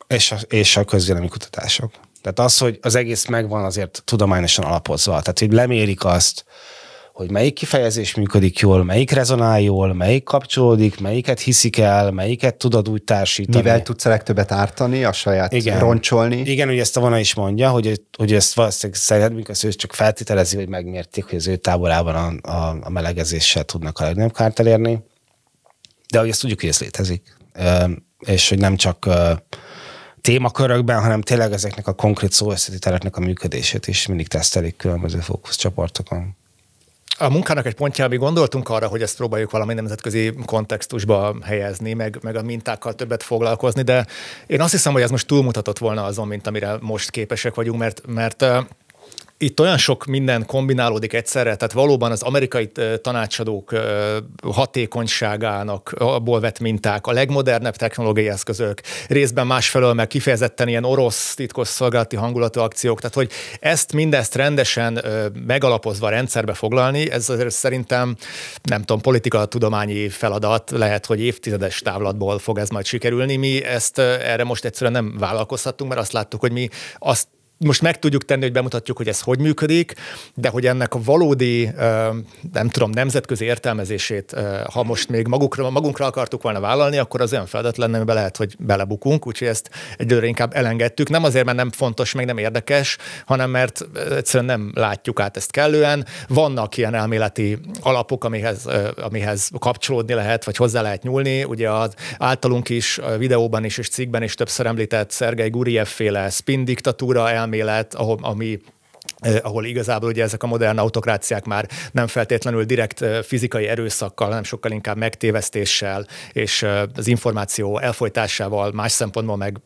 és a, és a közvélemény kutatások. Tehát az, hogy az egész megvan azért tudományosan alapozva. Tehát, hogy lemérik azt, hogy melyik kifejezés működik jól, melyik rezonál jól, melyik kapcsolódik, melyiket hiszik el, melyiket tudod úgy társítani. Mivel tudsz a legtöbbet ártani, a saját Igen. roncsolni? Igen, ugye ezt a vona is mondja, hogy, hogy ezt valószínűleg szeretnénk, az ő csak feltételezi, hogy megmérték, hogy az ő táborában a, a, a melegezéssel tudnak a legnagyobb kárt elérni. De hogy ezt tudjuk, hogy ez létezik. És hogy nem csak témakörökben, hanem tényleg ezeknek a konkrét szóösszetételeknek a működését is mindig tesztelik különböző fókuszcsoportokon a munkának egy pontjában mi gondoltunk arra, hogy ezt próbáljuk valami nemzetközi kontextusba helyezni, meg, meg a mintákkal többet foglalkozni, de én azt hiszem, hogy ez most túlmutatott volna azon, mint amire most képesek vagyunk, mert, mert itt olyan sok minden kombinálódik egyszerre, tehát valóban az amerikai tanácsadók hatékonyságának abból vett minták, a legmodernebb technológiai eszközök, részben másfelől meg kifejezetten ilyen orosz titkosszolgálati hangulatú akciók, tehát hogy ezt mindezt rendesen megalapozva rendszerbe foglalni, ez azért szerintem nem tudom, tudományi feladat, lehet, hogy évtizedes távlatból fog ez majd sikerülni. Mi ezt erre most egyszerűen nem vállalkozhatunk, mert azt láttuk, hogy mi azt most meg tudjuk tenni, hogy bemutatjuk, hogy ez hogy működik, de hogy ennek a valódi, nem tudom, nemzetközi értelmezését, ha most még magukra, magunkra akartuk volna vállalni, akkor az olyan feladat lenne, amiben lehet, hogy belebukunk, úgyhogy ezt egyőre inkább elengedtük. Nem azért, mert nem fontos, meg nem érdekes, hanem mert egyszerűen nem látjuk át ezt kellően. Vannak ilyen elméleti alapok, amihez, amihez kapcsolódni lehet, vagy hozzá lehet nyúlni. Ugye az általunk is videóban is és cikkben is többször említett Szergei Guriev féle spin diktatúra elmélet, elmélet, ahol, ami Eh, ahol igazából ugye ezek a modern autokráciák már nem feltétlenül direkt eh, fizikai erőszakkal, hanem sokkal inkább megtévesztéssel és eh, az információ elfolytásával, más szempontból meg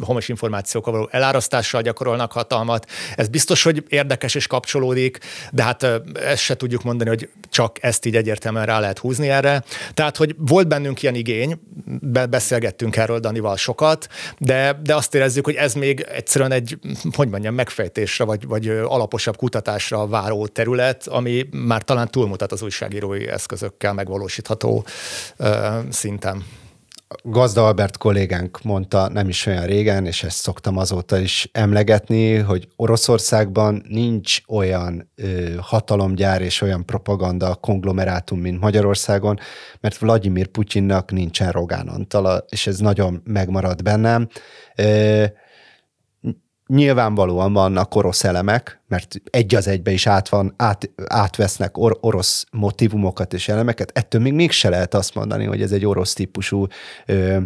homos információkkal való elárasztással gyakorolnak hatalmat. Ez biztos, hogy érdekes és kapcsolódik, de hát ezt se tudjuk mondani, hogy csak ezt így egyértelműen rá lehet húzni erre. Tehát, hogy volt bennünk ilyen igény, beszélgettünk erről Danival sokat, de, de azt érezzük, hogy ez még egyszerűen egy, hogy mondjam, megfejtésre, vagy, vagy alaposabb kutatásra váró terület, ami már talán túlmutat az újságírói eszközökkel megvalósítható szinten. Gazda Albert kollégánk mondta nem is olyan régen, és ezt szoktam azóta is emlegetni, hogy Oroszországban nincs olyan ö, hatalomgyár és olyan propaganda konglomerátum, mint Magyarországon, mert Vladimir Putyinnak nincsen Rogán Antala, és ez nagyon megmaradt bennem. Ö, Nyilvánvalóan vannak orosz elemek, mert egy az egybe is át van, át, átvesznek or- orosz motivumokat és elemeket, ettől még mégse lehet azt mondani, hogy ez egy orosz típusú ö,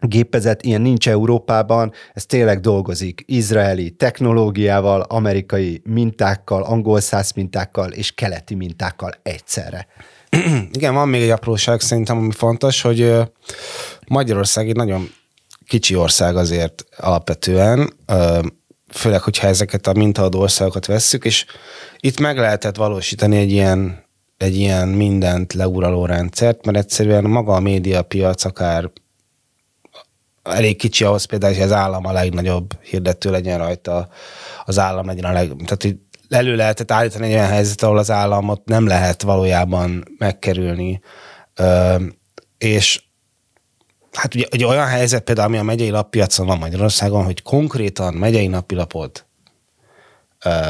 gépezet, ilyen nincs Európában, ez tényleg dolgozik izraeli technológiával, amerikai mintákkal, angol száz mintákkal és keleti mintákkal egyszerre. Igen, van még egy apróság szerintem, ami fontos, hogy Magyarország egy nagyon kicsi ország azért alapvetően, főleg, hogyha ezeket a mintaadó országokat vesszük, és itt meg lehetett valósítani egy ilyen, egy ilyen mindent leuraló rendszert, mert egyszerűen maga a médiapiac akár elég kicsi ahhoz például, hogy az állam a legnagyobb hirdető legyen rajta, az állam legyen a leg... Tehát, hogy elő lehetett állítani egy olyan helyzet, ahol az államot nem lehet valójában megkerülni. Ö, és hát ugye, egy olyan helyzet például, ami a megyei lappiacon van Magyarországon, hogy konkrétan megyei napilapot ö,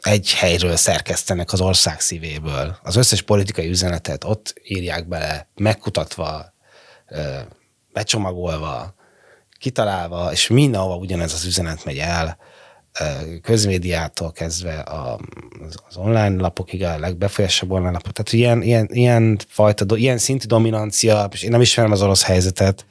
egy helyről szerkesztenek az ország szívéből. Az összes politikai üzenetet ott írják bele, megkutatva, ö, becsomagolva, kitalálva, és mindenhova ugyanez az üzenet megy el, közmédiától kezdve a az, az online lapokig, a legbefolyásosabb online lapok. Tehát ilyen, ilyen, ilyen fajta, ilyen szintű dominancia, és én nem ismerem az orosz helyzetet,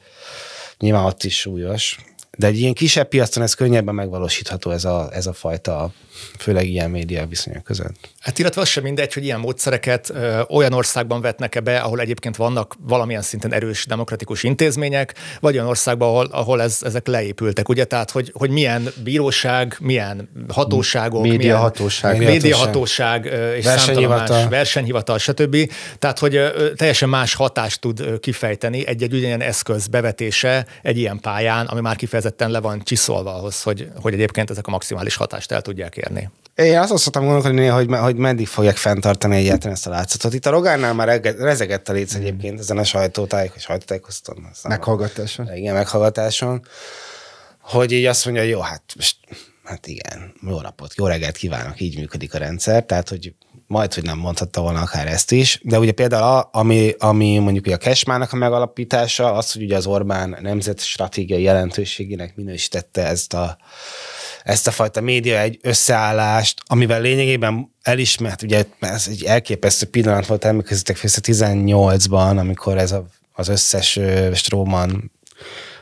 nyilván ott is súlyos, de egy ilyen kisebb piacon ez könnyebben megvalósítható ez a, ez a fajta, főleg ilyen média viszonyok között. Hát illetve az sem mindegy, hogy ilyen módszereket ö, olyan országban vetnek-e be, ahol egyébként vannak valamilyen szinten erős demokratikus intézmények, vagy olyan országban, ahol, ahol ez, ezek leépültek, ugye? Tehát, hogy, hogy milyen bíróság, milyen hatóságok, média milyen hatóság, média hatóság, hatóság és versenyhivatal. versenyhivatal, stb. Tehát, hogy ö, teljesen más hatást tud kifejteni egy-egy ugyanilyen eszköz bevetése egy ilyen pályán, ami már kifejezetten kifejezetten le van csiszolva ahhoz, hogy, hogy egyébként ezek a maximális hatást el tudják érni. Én azt szoktam gondolkodni, hogy, hogy meddig fogják fenntartani egyáltalán ezt a látszatot. Itt a Rogánnál már regge, rezegett a léc hmm. egyébként ezen a sajtótájék, vagy sajtótájékoztatón. Meghallgatáson. A, igen, meghallgatáson. Hogy így azt mondja, hogy jó, hát, most, hát igen, jó napot, jó reggelt kívánok, így működik a rendszer. Tehát, hogy majd, hogy nem mondhatta volna akár ezt is, de ugye például a, ami, ami mondjuk a Kesmának a megalapítása, az, hogy ugye az Orbán nemzet stratégiai jelentőségének minősítette ezt a, ezt a fajta média egy összeállást, amivel lényegében elismert, ugye ez egy elképesztő pillanat volt, emlékezzetek vissza 18-ban, amikor ez a, az összes Stróman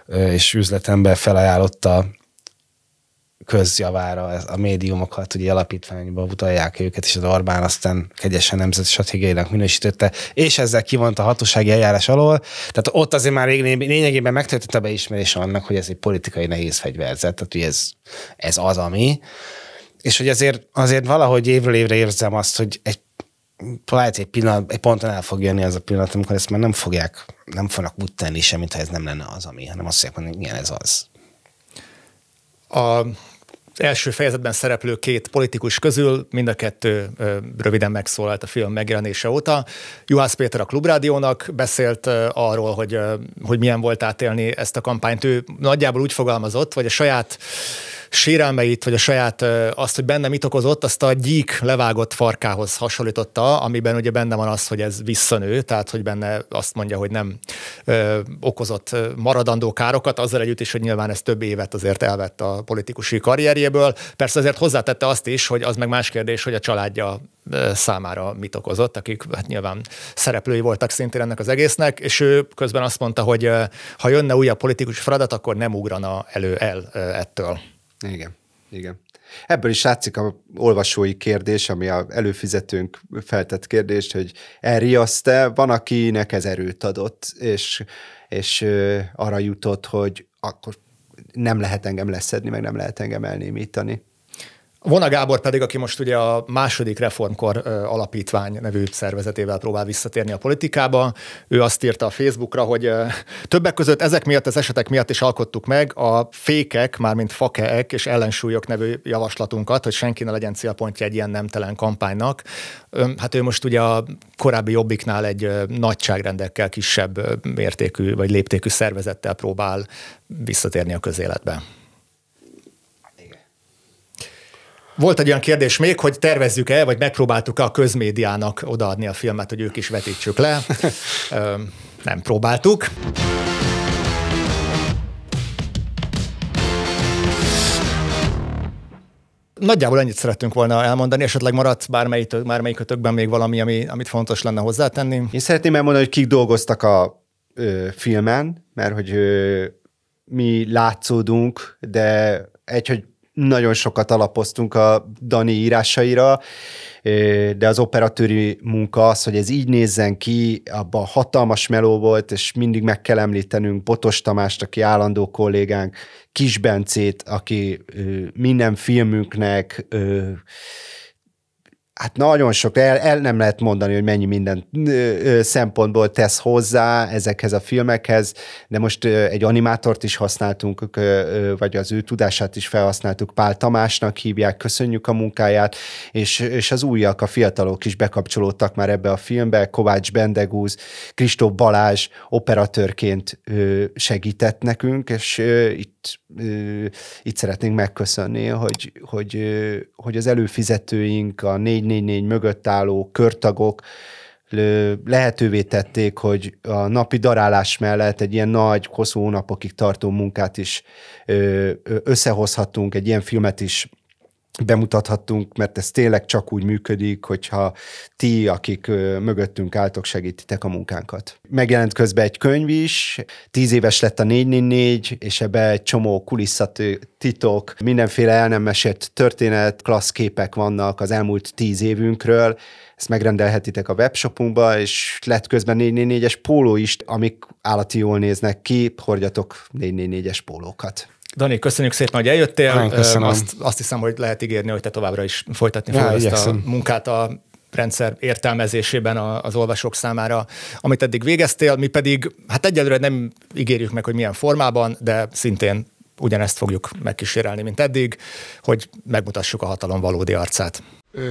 és üzletember felajánlotta közjavára a médiumokat, ugye alapítványba utalják őket, és az Orbán aztán kegyesen nemzeti stratégiailag minősítette, és ezzel kivonta a hatósági eljárás alól. Tehát ott azért már lényegében megtörtént a beismerés annak, hogy ez egy politikai nehéz fegyverzet, tehát hogy ez, ez az, ami. És hogy azért, azért valahogy évről évre érzem azt, hogy egy lehet egy, pillanat, egy ponton el fog jönni az a pillanat, amikor ezt már nem fogják, nem fognak úgy tenni semmit, ha ez nem lenne az, ami, hanem azt mondják, hogy igen, ez az. A első fejezetben szereplő két politikus közül, mind a kettő röviden megszólalt a film megjelenése óta. Juhász Péter a Klubrádiónak beszélt arról, hogy, hogy milyen volt átélni ezt a kampányt. Ő nagyjából úgy fogalmazott, vagy a saját sérelmeit, vagy a saját azt, hogy benne mit okozott, azt a gyík levágott farkához hasonlította, amiben ugye benne van az, hogy ez visszanő, tehát hogy benne azt mondja, hogy nem ö, okozott maradandó károkat, azzal együtt is, hogy nyilván ez több évet azért elvett a politikusi karrierjéből. Persze azért hozzátette azt is, hogy az meg más kérdés, hogy a családja számára mit okozott, akik hát nyilván szereplői voltak szintén ennek az egésznek, és ő közben azt mondta, hogy ha jönne újabb politikus feladat, akkor nem ugrana elő el ettől. Igen. Igen. Ebből is látszik a olvasói kérdés, ami a előfizetőnk feltett kérdést, hogy elriaszt-e, van, akinek ez erőt adott, és, és arra jutott, hogy akkor nem lehet engem leszedni, meg nem lehet engem elnémítani. Vona Gábor pedig, aki most ugye a második reformkor alapítvány nevű szervezetével próbál visszatérni a politikába, ő azt írta a Facebookra, hogy többek között ezek miatt az esetek miatt is alkottuk meg a fékek, mármint fakeek és ellensúlyok nevű javaslatunkat, hogy senki ne legyen célpontja egy ilyen nemtelen kampánynak. Hát ő most ugye a korábbi jobbiknál egy nagyságrendekkel kisebb mértékű vagy léptékű szervezettel próbál visszatérni a közéletbe. Volt egy olyan kérdés még, hogy tervezzük-e, vagy megpróbáltuk-e a közmédiának odaadni a filmet, hogy ők is vetítsük le. Nem próbáltuk. Nagyjából ennyit szerettünk volna elmondani, esetleg maradt bármelyik, ötökben még valami, ami, amit fontos lenne hozzátenni. Én szeretném elmondani, hogy kik dolgoztak a ö, filmen, mert hogy ö, mi látszódunk, de egy, hogy nagyon sokat alapoztunk a Dani írásaira, de az operatőri munka az, hogy ez így nézzen ki, abban hatalmas meló volt, és mindig meg kell említenünk Botos Tamást, aki állandó kollégánk, Kis Bencét, aki minden filmünknek hát nagyon sok, el, el nem lehet mondani, hogy mennyi minden szempontból tesz hozzá ezekhez a filmekhez, de most egy animátort is használtunk, vagy az ő tudását is felhasználtuk, Pál Tamásnak hívják, köszönjük a munkáját, és, és az újak, a fiatalok is bekapcsolódtak már ebbe a filmbe, Kovács Bendegúz, Kristó Balázs operatőrként segített nekünk, és itt itt szeretnénk megköszönni, hogy, hogy, hogy az előfizetőink, a 444 mögött álló körtagok lehetővé tették, hogy a napi darálás mellett egy ilyen nagy, hosszú hónapokig tartó munkát is összehozhatunk egy ilyen filmet is bemutathattunk, mert ez tényleg csak úgy működik, hogyha ti, akik mögöttünk álltok, segítitek a munkánkat. Megjelent közben egy könyv is, tíz éves lett a 444, és ebbe egy csomó titok, mindenféle el nem mesélt történet, klassz képek vannak az elmúlt tíz évünkről, ezt megrendelhetitek a webshopunkba, és lett közben 444-es póló is, amik állati jól néznek ki, hordjatok 444-es pólókat. Dani, köszönjük szépen, hogy eljöttél. Nem, Azt, azt hiszem, hogy lehet ígérni, hogy te továbbra is folytatni fogod ezt igyekszem. a munkát a rendszer értelmezésében az olvasók számára, amit eddig végeztél, mi pedig, hát egyelőre nem ígérjük meg, hogy milyen formában, de szintén ugyanezt fogjuk megkísérelni, mint eddig, hogy megmutassuk a hatalom valódi arcát. Ö...